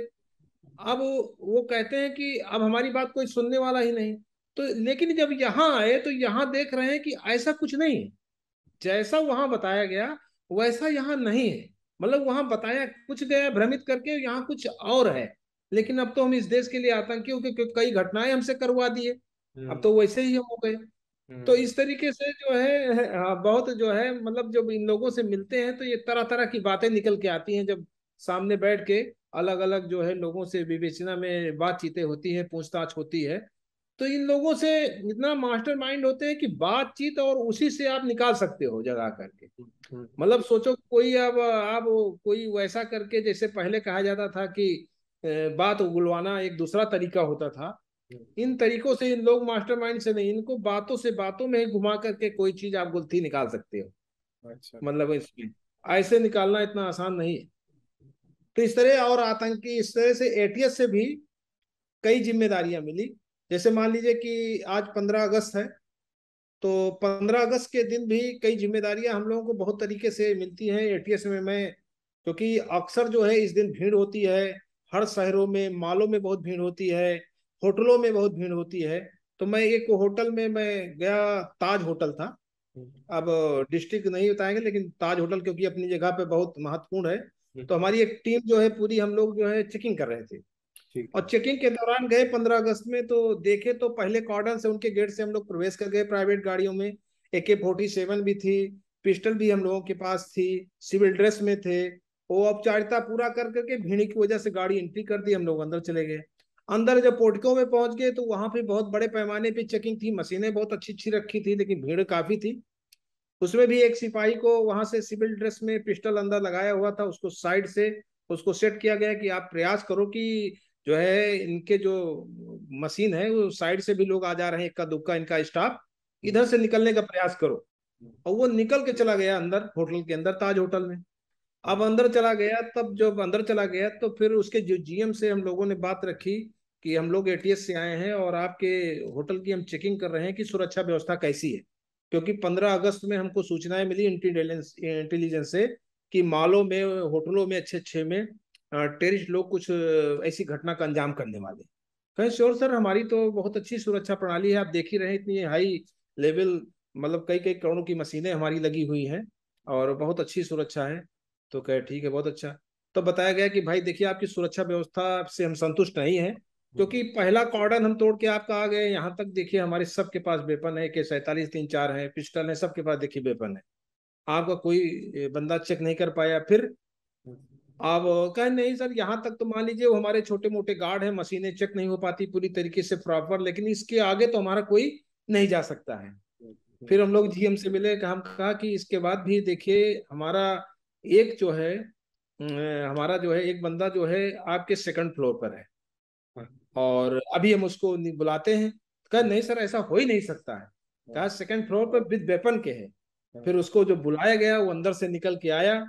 अब वो कहते हैं कि अब हमारी बात कोई सुनने वाला ही नहीं तो लेकिन जब यहाँ आए तो यहाँ देख रहे हैं कि ऐसा कुछ नहीं है जैसा वहां बताया गया वैसा यहाँ नहीं है मतलब वहां बताया कुछ गया भ्रमित करके यहाँ कुछ और है लेकिन अब तो हम इस देश के लिए आतंकी हो क्योंकि कई घटनाएं हमसे करवा दिए अब हम्म। तो वैसे ही हम हो गए हम्म। तो इस तरीके से जो है बहुत जो है मतलब जब इन लोगों से मिलते हैं तो ये तरह तरह की बातें निकल के आती हैं जब सामने बैठ के अलग अलग जो है लोगों से विवेचना में बातचीतें होती है पूछताछ होती है तो इन लोगों से इतना मास्टर माइंड होते हैं कि बातचीत और उसी से आप निकाल सकते हो जगा करके हम्म, हम्म। मतलब सोचो कोई अब आप कोई वैसा करके जैसे पहले कहा जाता था कि बात उगुलवाना एक दूसरा तरीका होता था हम्म। इन तरीकों से इन लोग मास्टर माइंड से नहीं इनको बातों से बातों में घुमा करके कोई चीज आप गुलती निकाल सकते हो अच्छा। मतलब इसमें ऐसे निकालना इतना आसान नहीं तो इस तरह और आतंकी इस तरह से एटीएस से भी कई जिम्मेदारियां मिली जैसे मान लीजिए कि आज पंद्रह अगस्त है तो पंद्रह अगस्त के दिन भी कई जिम्मेदारियां हम लोगों को बहुत तरीके से मिलती हैं एटीएस में मैं क्योंकि अक्सर जो है इस दिन भीड़ होती है हर शहरों में मालों में बहुत भीड़ होती है होटलों में बहुत भीड़ होती है तो मैं एक होटल में मैं गया ताज होटल था हम्म। अब डिस्ट्रिक्ट नहीं बताएंगे लेकिन ताज होटल क्योंकि अपनी जगह पे बहुत महत्वपूर्ण है हम्म। तो हमारी एक टीम जो है पूरी हम लोग जो है चेकिंग कर रहे थे और चेकिंग के दौरान गए पंद्रह अगस्त में तो देखे तो पहले कॉर्डन से उनके गेट से हम लोग प्रवेश कर गए प्राइवेट गाड़ियों में ए के फोर्टी सेवन भी थी पिस्टल भी हम लोगों के पास थी सिविल ड्रेस में थे वो औपचारिकता पूरा कर करके भीड़ की वजह से गाड़ी एंट्री कर दी हम लोग अंदर चले गए अंदर जब पोर्टिको में पहुंच गए तो वहां पर बहुत बड़े पैमाने पर चेकिंग थी मशीनें बहुत अच्छी अच्छी रखी थी लेकिन भीड़ काफी थी उसमें भी एक सिपाही को वहां से सिविल ड्रेस में पिस्टल अंदर लगाया हुआ था उसको साइड से उसको सेट किया गया कि आप प्रयास करो कि जो है इनके जो मशीन है वो साइड से भी लोग आ जा रहे हैं इक्का दुक्का इनका स्टाफ इधर से निकलने का प्रयास करो और वो निकल के चला गया अंदर होटल के अंदर ताज होटल में अब अंदर चला गया तब जब अंदर चला गया तो फिर उसके जो जीएम से हम लोगों ने बात रखी कि हम लोग एटीएस से आए हैं और आपके होटल की हम चेकिंग कर रहे हैं कि सुरक्षा व्यवस्था कैसी है क्योंकि 15 अगस्त में हमको सूचनाएं मिली इंटेलिजेंस इंटेलिजेंस से कि मालों में होटलों में अच्छे अच्छे में टेरिस्ट लोग कुछ ऐसी घटना का अंजाम करने वाले कहें श्योर सर हमारी तो बहुत अच्छी सुरक्षा प्रणाली है आप देख ही रहे इतनी हाई लेवल मतलब कई कई करोड़ों की मशीनें हमारी लगी हुई हैं और बहुत अच्छी सुरक्षा है तो कहे ठीक है बहुत अच्छा तो बताया गया कि भाई देखिए आपकी सुरक्षा व्यवस्था से हम संतुष्ट नहीं है क्योंकि हम्म। पहला कॉर्डन हम तोड़ के आपका आ गए यहाँ तक देखिए हमारे सबके पास वेपन है के सैतालीस तीन चार है पिस्टल है सबके पास देखिए वेपन है आपका कोई बंदा चेक नहीं कर पाया फिर अब कह नहीं सर यहाँ तक तो मान लीजिए वो हमारे छोटे मोटे गार्ड है मशीनें चेक नहीं हो पाती पूरी तरीके से प्रॉपर लेकिन इसके आगे तो हमारा कोई नहीं जा सकता है हम्म। फिर हम लोग जीएम से मिले हम कहा कि इसके बाद भी देखिए हमारा एक जो है हमारा जो है एक बंदा जो है आपके सेकंड फ्लोर पर है हाँ। और अभी हम उसको बुलाते हैं कह हाँ। नहीं सर ऐसा हो ही नहीं सकता है कहा सेकंड हाँ। फ्लोर पर विद वेपन के है फिर उसको जो बुलाया गया वो अंदर से निकल के आया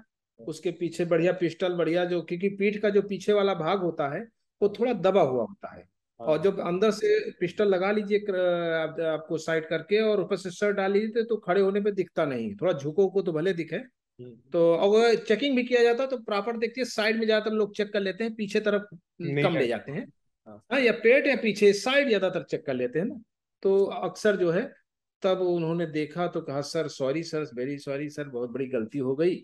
उसके पीछे बढ़िया पिस्टल बढ़िया जो क्योंकि पीठ का जो पीछे वाला भाग होता है वो थोड़ा दबा हुआ होता है और हाँ। जब अंदर से पिस्टल लगा लीजिए आप, आपको साइड करके और ऊपर से शर्ट डाल लीजिए तो खड़े होने पे दिखता नहीं थोड़ा झुको को तो भले दिखे हम्म। तो अगर चेकिंग भी किया जाता है तो प्रॉपर देखते साइड में ज्यादातर लोग चेक कर लेते हैं पीछे तरफ कम ले जाते हैं हाँ।, हाँ या पेट या पीछे साइड ज्यादातर चेक कर लेते हैं ना तो अक्सर जो है तब उन्होंने देखा तो कहा sir sorry sir very sorry sir बहुत बड़ी गलती हो गई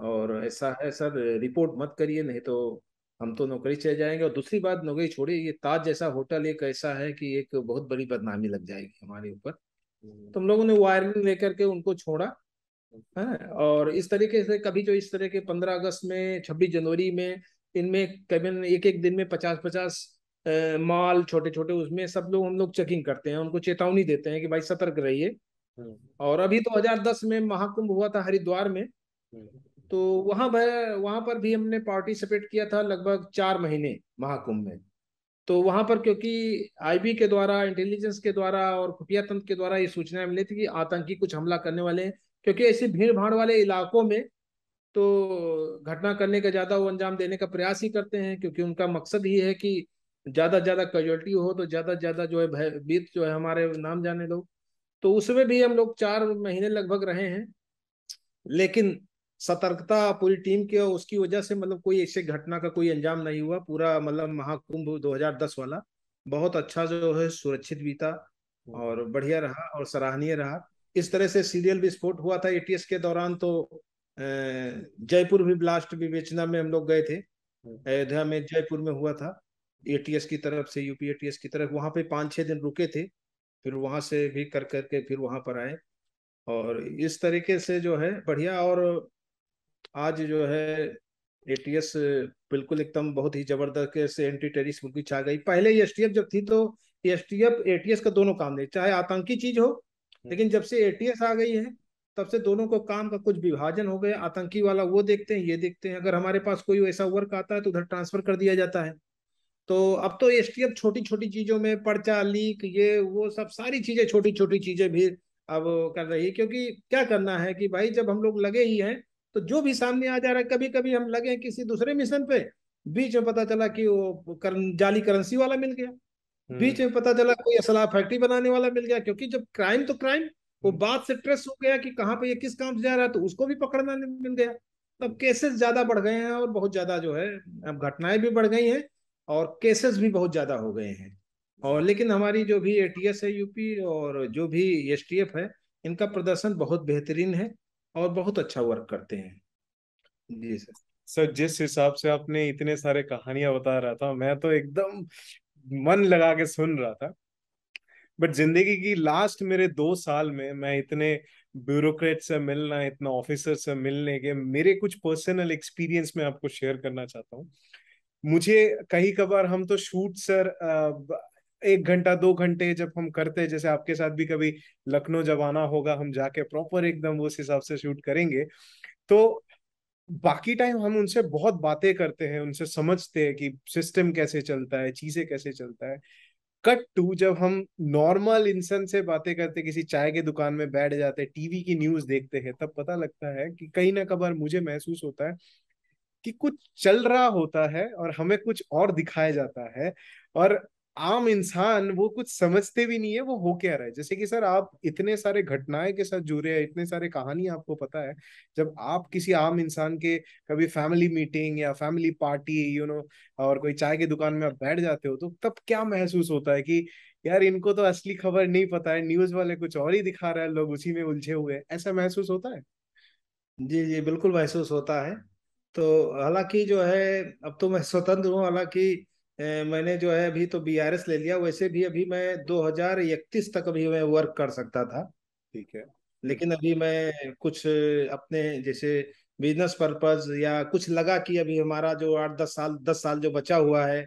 और ऐसा है सर रिपोर्ट मत करिए नहीं तो हम तो नौकरी चले जाएंगे और दूसरी बात नौकरी छोड़िए ये ताज जैसा होटल एक ऐसा है कि एक बहुत बड़ी बदनामी लग जाएगी हमारे ऊपर तो हम हम्म। लोगों ने वायरिंग लेकर के उनको छोड़ा है और इस तरीके से कभी जो इस तरह के पंद्रह अगस्त में छब्बीस जनवरी में इनमें कभी एक एक दिन में पचास पचास माल छोटे छोटे उसमें सब लोग हम लोग चेकिंग करते हैं उनको चेतावनी देते हैं कि भाई सतर्क रहिए हम्म। और अभी तो दस में महाकुंभ हुआ था हरिद्वार में हम्म। तो वहां वहां पर भी हमने पार्टिसिपेट किया था लगभग चार महीने महाकुंभ में तो वहां पर क्योंकि आईबी के द्वारा इंटेलिजेंस के द्वारा और खुफिया तंत्र के द्वारा ये सूचनाएं मिली थी कि आतंकी कुछ हमला करने वाले हैं क्योंकि ऐसे भीड़ भाड़ वाले इलाकों में तो घटना करने का ज्यादा वो अंजाम देने का प्रयास ही करते हैं क्योंकि उनका मकसद ही है कि ज्यादा ज्यादा कैजुअलिटी हो तो ज्यादा ज्यादा जो है भयभीत जो है हमारे नाम जाने लोग तो उसमें भी हम लोग चार महीने लगभग रहे हैं लेकिन सतर्कता पूरी टीम की और उसकी वजह से मतलब कोई ऐसे घटना का कोई अंजाम नहीं हुआ पूरा मतलब महाकुंभ 2010 वाला बहुत अच्छा जो है सुरक्षित बीता और बढ़िया रहा और सराहनीय रहा इस तरह से सीरियल विस्फोट हुआ था एटीएस के दौरान तो जयपुर भी ब्लास्ट विवेचना में हम लोग गए थे अयोध्या में जयपुर में हुआ था एटीएस की तरफ से यूपी एटीएस की तरफ वहां पे पाँच छः दिन रुके थे फिर वहां से भी कर करके फिर वहां पर आए और इस तरीके से जो है बढ़िया और आज जो है एटीएस बिल्कुल एकदम बहुत ही जबरदस्त से एंटी टेरिस मुहिम छा गई पहले एसटीएफ जब थी तो एसटीएफ एटीएस का दोनों काम नहीं चाहे आतंकी चीज हो हम्म। लेकिन जब से एटीएस आ गई है तब से दोनों को काम का कुछ विभाजन हो गया आतंकी वाला वो देखते हैं ये देखते हैं अगर हमारे पास कोई ऐसा वर्क आता है तो उधर ट्रांसफर कर दिया जाता है तो अब तो एस छोटी छोटी चीजों में पर्चा लीक ये वो सब सारी चीजें छोटी छोटी चीजें भी अब कर रही है क्योंकि क्या करना है कि भाई जब हम लोग लगे ही हैं तो जो भी सामने आ जा रहा है कभी कभी हम लगे किसी दूसरे मिशन पे बीच में पता चला कि वो करन, जाली करेंसी वाला मिल गया हम्म। बीच में पता चला कोई असला फैक्ट्री बनाने वाला मिल गया क्योंकि जब क्राइम तो क्राइम वो हम्म। बात से ट्रेस हो गया कि कहाँ पे ये किस काम से जा रहा है तो उसको भी पकड़ना मिल गया तब केसेस ज्यादा बढ़ गए हैं और बहुत ज्यादा जो है अब घटनाएं भी बढ़ गई हैं और केसेस भी बहुत ज्यादा हो गए हैं और लेकिन हमारी जो भी एटीएस है यूपी और जो भी एसटीएफ है इनका प्रदर्शन बहुत बेहतरीन है और बहुत अच्छा वर्क करते हैं जी सर सर जिस हिसाब से आपने इतने सारे कहानियां बता रहा था मैं तो एकदम मन लगा के सुन रहा था बट जिंदगी की लास्ट मेरे दो साल में मैं इतने ब्यूरोक्रेट से मिलना इतना ऑफिसर से मिलने के मेरे कुछ पर्सनल एक्सपीरियंस में आपको शेयर करना चाहता हूँ मुझे कहीं कभार हम तो शूट सर एक घंटा दो घंटे जब हम करते हैं जैसे आपके साथ भी कभी लखनऊ जब आना होगा हम जाके प्रॉपर एकदम उस हिसाब से शूट करेंगे तो बाकी टाइम हम उनसे बहुत बातें करते हैं उनसे समझते हैं कि सिस्टम कैसे चलता है चीजें कैसे चलता है कट टू जब हम नॉर्मल इंसान से बातें करते किसी चाय के दुकान में बैठ जाते टीवी की न्यूज देखते हैं तब पता लगता है कि कहीं ना कभार मुझे महसूस होता है कि कुछ चल रहा होता है और हमें कुछ और दिखाया जाता है और आम इंसान वो कुछ समझते भी नहीं है वो हो क्या रहा है जैसे कि सर आप इतने सारे घटनाएं के साथ जुड़े हैं इतने सारे कहानी आपको पता है जब आप किसी आम इंसान के कभी फैमिली मीटिंग या फैमिली पार्टी यू नो और कोई चाय की दुकान में आप बैठ जाते हो तो तब क्या महसूस होता है कि यार इनको तो असली खबर नहीं पता है न्यूज वाले कुछ और ही दिखा रहे हैं लोग उसी में उलझे हुए हैं ऐसा महसूस होता है जी जी बिल्कुल महसूस होता है तो हालांकि जो है अब तो मैं स्वतंत्र हूँ हालांकि मैंने जो है अभी तो बी ले लिया वैसे भी अभी मैं 2031 तक अभी मैं वर्क कर सकता था ठीक है लेकिन अभी मैं कुछ अपने जैसे बिजनेस पर्पज या कुछ लगा कि अभी हमारा जो आठ दस साल दस साल जो बचा हुआ है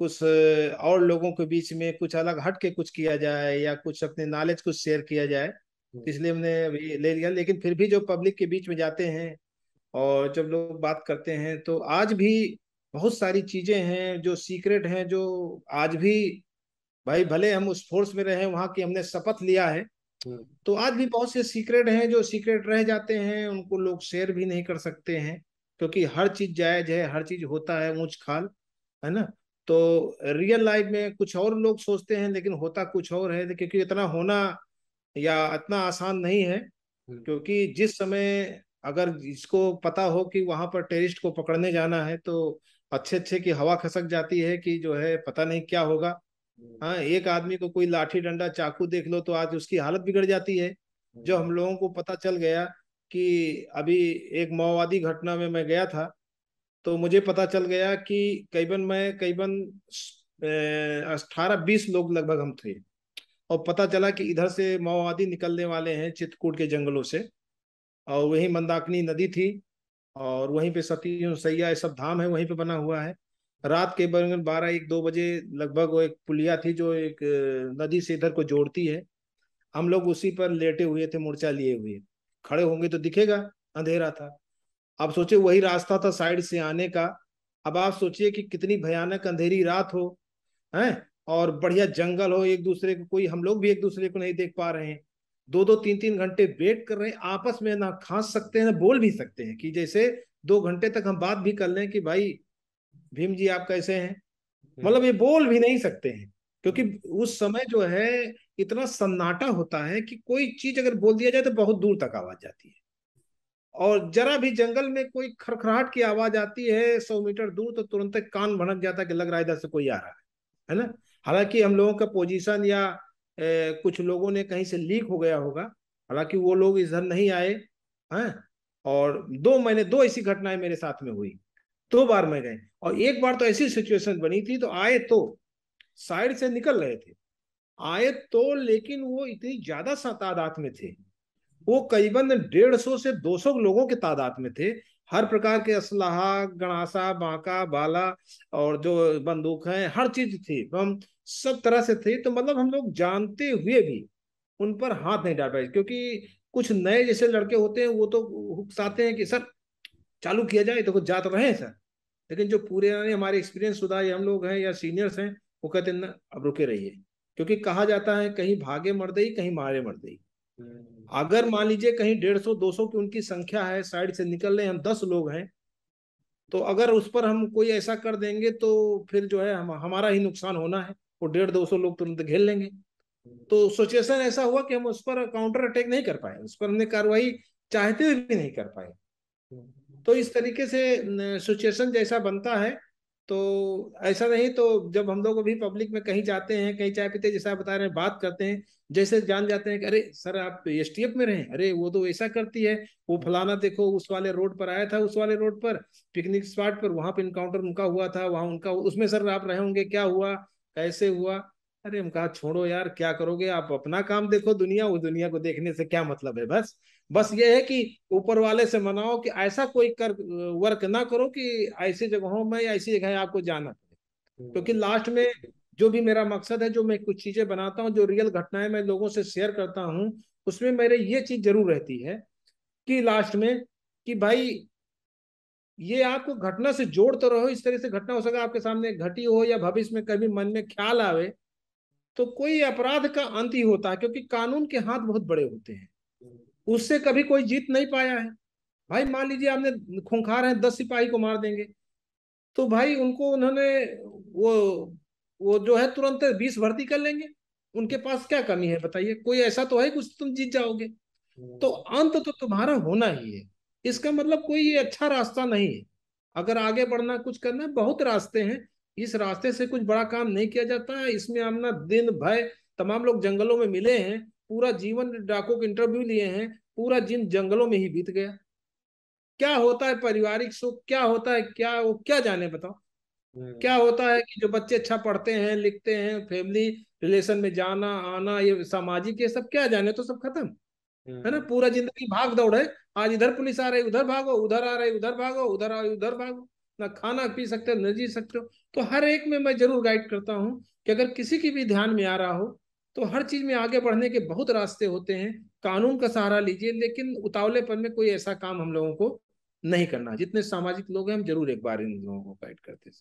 कुछ और लोगों के बीच में कुछ अलग हट के कुछ किया जाए या कुछ अपने नॉलेज कुछ शेयर किया जाए हम्म। इसलिए हमने अभी ले लिया लेकिन फिर भी जो पब्लिक के बीच में जाते हैं और जब लोग बात करते हैं तो आज भी बहुत सारी चीजें हैं जो सीक्रेट हैं जो आज भी भाई भले हम उस फोर्स में रहे वहां की हमने शपथ लिया है हम्म। तो आज भी बहुत से सीक्रेट हैं जो सीक्रेट रह जाते हैं उनको लोग शेयर भी नहीं कर सकते हैं क्योंकि हर चीज जायज है हर चीज होता है ऊंच खाल है ना तो रियल लाइफ में कुछ और लोग सोचते हैं लेकिन होता कुछ और है क्योंकि इतना होना या इतना आसान नहीं है हम्म। क्योंकि जिस समय अगर इसको पता हो कि वहां पर टेरिस्ट को पकड़ने जाना है तो अच्छे अच्छे की हवा खसक जाती है कि जो है पता नहीं क्या होगा हम्म। हाँ एक आदमी को कोई लाठी डंडा चाकू देख लो तो आज उसकी हालत बिगड़ जाती है जो हम्म। हम लोगों को पता चल गया कि अभी एक माओवादी घटना में मैं गया था तो मुझे पता चल गया कि करीबन मैं कईबन अठारह बीस लोग लगभग हम थे और पता चला कि इधर से माओवादी निकलने वाले हैं चित्रकूट के जंगलों से और वही मंदाकिनी नदी थी और वहीं पे सती सैया सब धाम है वहीं पे बना हुआ है रात के बरंगन बारह एक दो बजे लगभग वो एक पुलिया थी जो एक नदी से इधर को जोड़ती है हम लोग उसी पर लेटे हुए थे मोर्चा लिए हुए खड़े होंगे तो दिखेगा अंधेरा था आप सोचे वही रास्ता था साइड से आने का अब आप सोचिए कि कितनी भयानक अंधेरी रात हो है और बढ़िया जंगल हो एक दूसरे को कोई हम लोग भी एक दूसरे को नहीं देख पा रहे हैं दो दो तीन तीन घंटे वेट कर रहे हैं आपस में ना खांस सकते हैं ना बोल भी सकते हैं कि जैसे दो घंटे तक हम बात भी कर लें कि भाई भीम जी आप कैसे हैं हम्म। मतलब ये बोल भी नहीं सकते हैं क्योंकि उस समय जो है इतना सन्नाटा होता है कि कोई चीज अगर बोल दिया जाए तो बहुत दूर तक आवाज जाती है और जरा भी जंगल में कोई खरखराहट की आवाज आती है सौ मीटर दूर तो तुरंत कान भनक जाता है कि लग रहा है इधर से कोई आ रहा है है ना हालांकि हम लोगों का पोजीशन या ए, कुछ लोगों ने कहीं से लीक हो गया होगा हालांकि वो लोग इधर नहीं आए हैं और दो मैंने दो ऐसी घटनाएं मेरे साथ में हुई दो बार मैं गए और एक बार तो ऐसी सिचुएशन बनी थी तो आए तो साइड से निकल रहे थे आए तो लेकिन वो इतनी ज्यादा तादाद में थे वो करीबन डेढ़ सौ से दो सौ लोगों के तादाद में थे हर प्रकार के असलाहा गणासा बांका बाला और जो बंदूक है हर चीज थी तो हम सब तरह से थे तो मतलब हम लोग जानते हुए भी उन पर हाथ नहीं डाल पाए क्योंकि कुछ नए जैसे लड़के होते हैं वो तो उकसाते हैं कि सर चालू किया जाए तो कुछ जा तो रहे हैं सर लेकिन जो पूरे हमारे एक्सपीरियंस शुदा हम लोग हैं या सीनियर्स हैं वो कहते हैं अब रुके रहिए क्योंकि कहा जाता है कहीं भागे मर दई कहीं मारे मर दई अगर मान लीजिए कहीं डेढ़ सौ दो सौ की उनकी संख्या है साइड से निकल रहे हम दस लोग हैं तो अगर उस पर हम कोई ऐसा कर देंगे तो फिर जो है हम हमारा ही नुकसान होना है वो डेढ़ दो सौ लोग तुरंत घेर लेंगे तो सिचुएशन ऐसा हुआ कि हम उस पर काउंटर अटैक नहीं कर पाए उस पर हमने कार्रवाई चाहते हुए भी नहीं कर पाए तो इस तरीके से सिचुएशन जैसा बनता है तो ऐसा नहीं तो जब हम लोग अभी पब्लिक में कहीं जाते हैं कहीं चाय पीते जैसा बता रहे हैं बात करते हैं जैसे जान जाते हैं कि अरे सर आप एस टी एफ में रहे अरे वो तो ऐसा करती है वो फलाना देखो उस वाले रोड पर आया था उस वाले रोड पर पिकनिक स्पॉट पर वहां पर इनकाउंटर उनका हुआ था वहां उनका उसमें सर आप रहे होंगे क्या हुआ कैसे हुआ अरे हम कहा छोड़ो यार क्या करोगे आप अपना काम देखो दुनिया वो दुनिया को देखने से क्या मतलब है बस बस ये है कि ऊपर वाले से मनाओ कि ऐसा कोई कर वर्क ना करो कि ऐसी जगहों में या ऐसी जगह आपको जाना पड़े हम्म। क्योंकि तो लास्ट में जो भी मेरा मकसद है जो मैं कुछ चीजें बनाता हूँ जो रियल घटनाएं मैं लोगों से शेयर करता हूँ उसमें मेरे ये चीज जरूर रहती है कि लास्ट में कि भाई ये आपको घटना से जोड़ते रहो इस तरह से घटना हो सके आपके सामने घटी हो या भविष्य में कभी मन में ख्याल आवे तो कोई अपराध का अंत ही होता है क्योंकि कानून के हाथ बहुत बड़े होते हैं हम्म। उससे कभी कोई जीत नहीं पाया है भाई मान लीजिए आपने खूंखार है दस सिपाही को मार देंगे तो भाई उनको उन्होंने वो वो जो है तुरंत बीस भर्ती कर लेंगे उनके पास क्या कमी है बताइए कोई ऐसा तो है कुछ तुम जीत जाओगे तो अंत तो तुम्हारा होना ही है इसका मतलब कोई ये अच्छा रास्ता नहीं है अगर आगे बढ़ना कुछ करना बहुत रास्ते हैं इस रास्ते से कुछ बड़ा काम नहीं किया जाता इसमें हम ना दिन भय तमाम लोग जंगलों में मिले हैं पूरा जीवन डाको के इंटरव्यू लिए हैं पूरा जिन जंगलों में ही बीत गया क्या होता है पारिवारिक सुख क्या होता है क्या वो क्या जाने बताओ हम्म। क्या होता है कि जो बच्चे अच्छा पढ़ते हैं लिखते हैं फैमिली रिलेशन में जाना आना ये सामाजिक ये सब क्या जाने तो सब खत्म है ना हम्म। पूरा जिंदगी भाग दौड़ है आज इधर पुलिस आ रही उधर भागो उधर आ रही उधर भागो उधर आ रही उधर भागो ना खाना पी सकते हो न जी सकते हो तो हर एक में मैं जरूर गाइड करता हूँ कि अगर किसी की भी ध्यान में आ रहा हो तो हर चीज में आगे बढ़ने के बहुत रास्ते होते हैं कानून का सहारा लीजिए लेकिन उतावलेपन में कोई ऐसा काम हम लोगों को नहीं करना जितने सामाजिक लोग हैं हम जरूर एक बार इन लोगों को गाइड करते हैं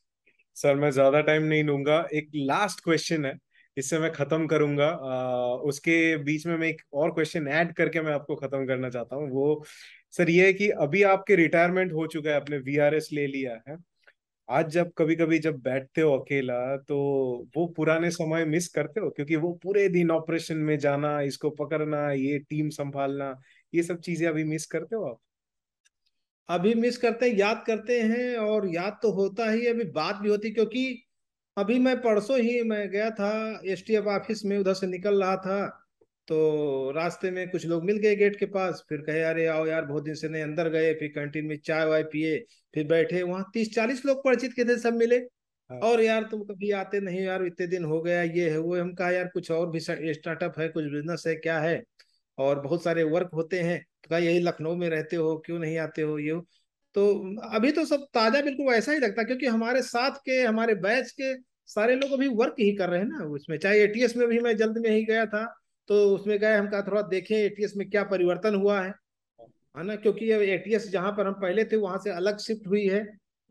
सर मैं ज्यादा टाइम नहीं लूंगा एक लास्ट क्वेश्चन है इससे मैं खत्म करूंगा आ, उसके बीच में मैं एक और क्वेश्चन ऐड करके मैं आपको खत्म करना चाहता हूँ वो सर ये है कि अभी आपके रिटायरमेंट हो चुका है आपने वी ले लिया है आज जब कभी कभी जब बैठते हो अकेला तो वो पुराने समय मिस करते हो क्योंकि वो पूरे दिन ऑपरेशन में जाना इसको पकड़ना ये टीम संभालना ये सब चीजें अभी मिस करते हो आप अभी मिस करते हैं याद करते हैं और याद तो होता ही अभी बात भी होती क्योंकि अभी मैं परसों ही मैं गया था एस ऑफिस में उधर से निकल रहा था तो रास्ते में कुछ लोग मिल गए गेट के पास फिर कहे अरे आओ यार बहुत दिन से नहीं अंदर गए फिर कैंटीन में चाय वाय पिए फिर बैठे वहां तीस चालीस लोग परिचित के थे सब मिले हाँ। और यार तुम कभी आते नहीं यार इतने दिन हो गया ये है वो हम कहा यार कुछ और भी स्टार्टअप है कुछ बिजनेस है क्या है और बहुत सारे वर्क होते हैं तो कहा यही लखनऊ में रहते हो क्यों नहीं आते हो ये हो तो अभी तो सब ताजा बिल्कुल ऐसा ही लगता क्योंकि हमारे साथ के हमारे बैच के सारे लोग अभी वर्क ही कर रहे हैं ना उसमें चाहे एटीएस में भी मैं जल्द में ही गया था तो उसमें गए हम कहा थोड़ा देखें एटीएस में क्या परिवर्तन हुआ है है ना क्योंकि अब एटीएस जहाँ पर हम पहले थे वहां से अलग शिफ्ट हुई है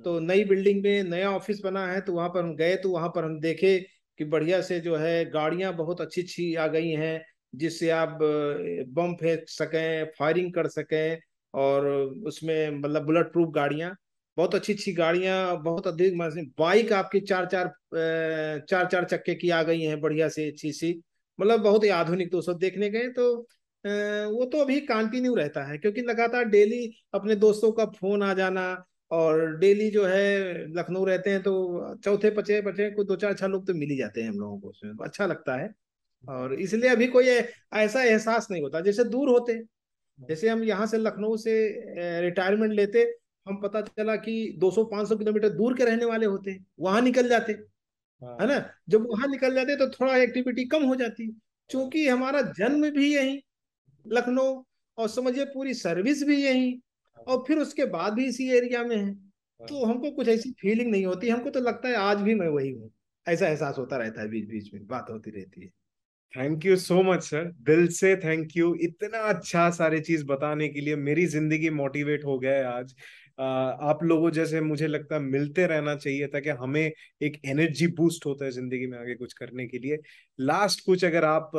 तो नई बिल्डिंग में नया ऑफिस बना है तो वहां पर हम गए तो वहां पर हम देखे कि बढ़िया से जो है गाड़ियां बहुत अच्छी अच्छी आ गई हैं जिससे आप बम फेंक सकें फायरिंग कर सकें और उसमें मतलब बुलेट प्रूफ गाड़ियां बहुत अच्छी अच्छी गाड़ियां बहुत अधिक बाइक मतलब आपकी चार चार चार चार चक्के की आ गई हैं बढ़िया से अच्छी सी मतलब बहुत ही आधुनिक दोस्तों देखने गए तो वो तो अभी कंटिन्यू रहता है क्योंकि लगातार डेली अपने दोस्तों का फोन आ जाना और डेली जो है लखनऊ रहते हैं तो चौथे पचे पचे को दो चार छह लोग तो मिल ही जाते हैं हम लोगों को उसमें तो अच्छा लगता है और इसलिए अभी कोई ऐसा एहसास नहीं होता जैसे दूर होते जैसे हम यहाँ से लखनऊ से रिटायरमेंट लेते हम पता चला कि 200-500 किलोमीटर दूर के रहने वाले होते वहां निकल जाते हाँ। है ना जब वहां निकल जाते तो थोड़ा एक्टिविटी कम हो जाती क्योंकि हमारा जन्म भी यही लखनऊ और समझिए पूरी सर्विस भी यही हाँ। और फिर उसके बाद भी इसी एरिया में है हाँ। तो हमको कुछ ऐसी फीलिंग नहीं होती हमको तो लगता है आज भी मैं वही हूँ ऐसा एहसास होता रहता है बीच बीच में बात होती रहती है thank you so much sir दिल से थैंक यू इतना अच्छा सारी चीज बताने के लिए मेरी जिंदगी मोटिवेट हो गया है आज आप लोगों जैसे मुझे लगता है मिलते रहना चाहिए ताकि हमें एक एनर्जी बूस्ट होता है जिंदगी में आगे कुछ करने के लिए लास्ट कुछ अगर आप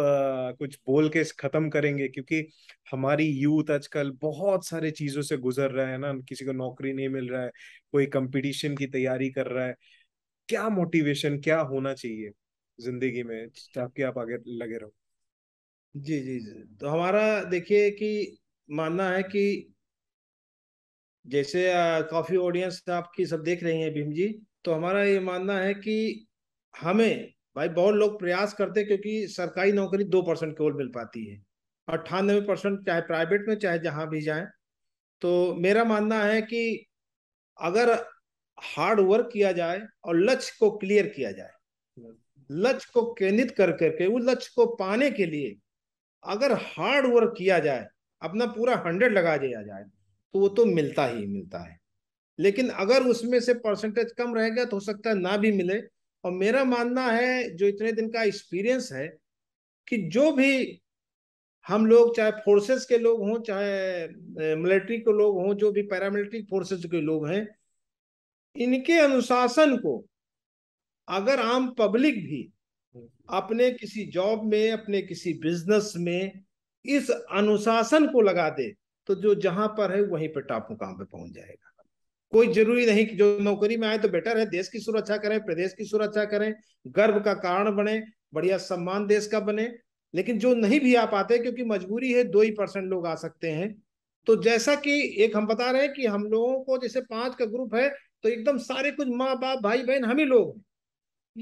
कुछ बोल के खत्म करेंगे क्योंकि हमारी यूथ आजकल बहुत सारे चीजों से गुजर रहा है ना किसी को नौकरी नहीं मिल रहा है कोई कंपटीशन की तैयारी कर रहा है क्या मोटिवेशन क्या होना चाहिए जिंदगी में ताकि आप आगे लगे रहो जी जी जी तो हमारा देखिए कि मानना है कि जैसे काफ़ी ऑडियंस आपकी सब देख रही हैं भीम जी तो हमारा ये मानना है कि हमें भाई बहुत लोग प्रयास करते क्योंकि सरकारी नौकरी दो परसेंट केवल मिल पाती है अट्ठानबे परसेंट चाहे प्राइवेट में चाहे जहाँ भी जाए तो मेरा मानना है कि अगर हार्ड वर्क किया जाए और लक्ष्य को क्लियर किया जाए लक्ष्य को केंद्रित कर करके उस लक्ष्य को पाने के लिए अगर हार्ड वर्क किया जाए अपना पूरा हंड्रेड लगा दिया जाए तो वो तो मिलता ही मिलता है लेकिन अगर उसमें से परसेंटेज कम रहेगा तो हो सकता है ना भी मिले और मेरा मानना है जो इतने दिन का एक्सपीरियंस है कि जो भी हम लोग चाहे फोर्सेस के लोग हों चाहे मिलिट्री के लोग हों जो भी पैरामिलिट्री फोर्सेस के लोग हैं इनके अनुशासन को अगर आम पब्लिक भी अपने किसी जॉब में अपने किसी बिजनेस में इस अनुशासन को लगा दे तो जो जहां पर है वहीं पर टॉप मुकाम पर पहुंच जाएगा कोई जरूरी नहीं कि जो नौकरी में आए तो बेटर है देश की सुरक्षा करें प्रदेश की सुरक्षा करें गर्व का कारण बने बढ़िया सम्मान देश का बने लेकिन जो नहीं भी आ पाते क्योंकि मजबूरी है दो ही परसेंट लोग आ सकते हैं तो जैसा कि एक हम बता रहे हैं कि हम लोगों को जैसे पांच का ग्रुप है तो एकदम सारे कुछ माँ बाप भाई बहन हम ही लोग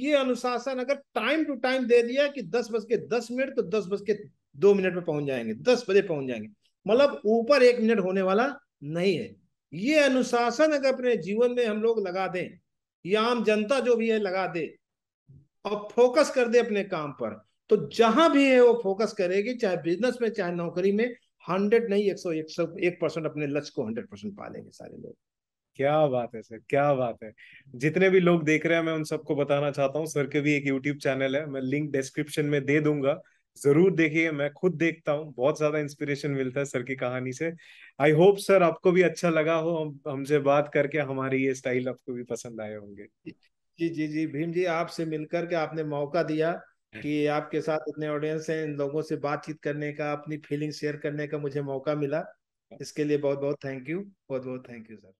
ये अनुशासन अगर टाइम टू टाइम दे दिया कि दस बज के दस मिनट तो दस बज के दो मिनट में पहुंच जाएंगे दस बजे पहुंच जाएंगे मतलब ऊपर एक मिनट होने वाला नहीं है ये अनुशासन अगर अपने जीवन में हम लोग लगा दें या आम जनता जो भी है लगा दे और फोकस कर दे अपने काम पर तो जहां भी है वो फोकस करेगी चाहे बिजनेस में चाहे नौकरी में हंड्रेड नहीं एक सौ एक सौ एक परसेंट अपने लक्ष्य को हंड्रेड परसेंट पा लेंगे सारे लोग क्या बात है सर क्या बात है जितने भी लोग देख रहे हैं मैं उन सबको बताना चाहता हूँ सर के भी एक यूट्यूब चैनल है मैं लिंक डिस्क्रिप्शन में दे दूंगा जरूर देखिए मैं खुद देखता हूँ बहुत ज्यादा इंस्पिरेशन मिलता है सर की कहानी से आई होप सर आपको भी अच्छा लगा हो हम हमसे बात करके हमारी ये स्टाइल आपको भी पसंद आए होंगे जी जी जी भीम जी आपसे मिलकर के आपने मौका दिया कि आपके साथ इतने ऑडियंस हैं इन लोगों से बातचीत करने का अपनी फीलिंग शेयर करने का मुझे मौका मिला इसके लिए बहुत बहुत थैंक यू बहुत बहुत थैंक यू सर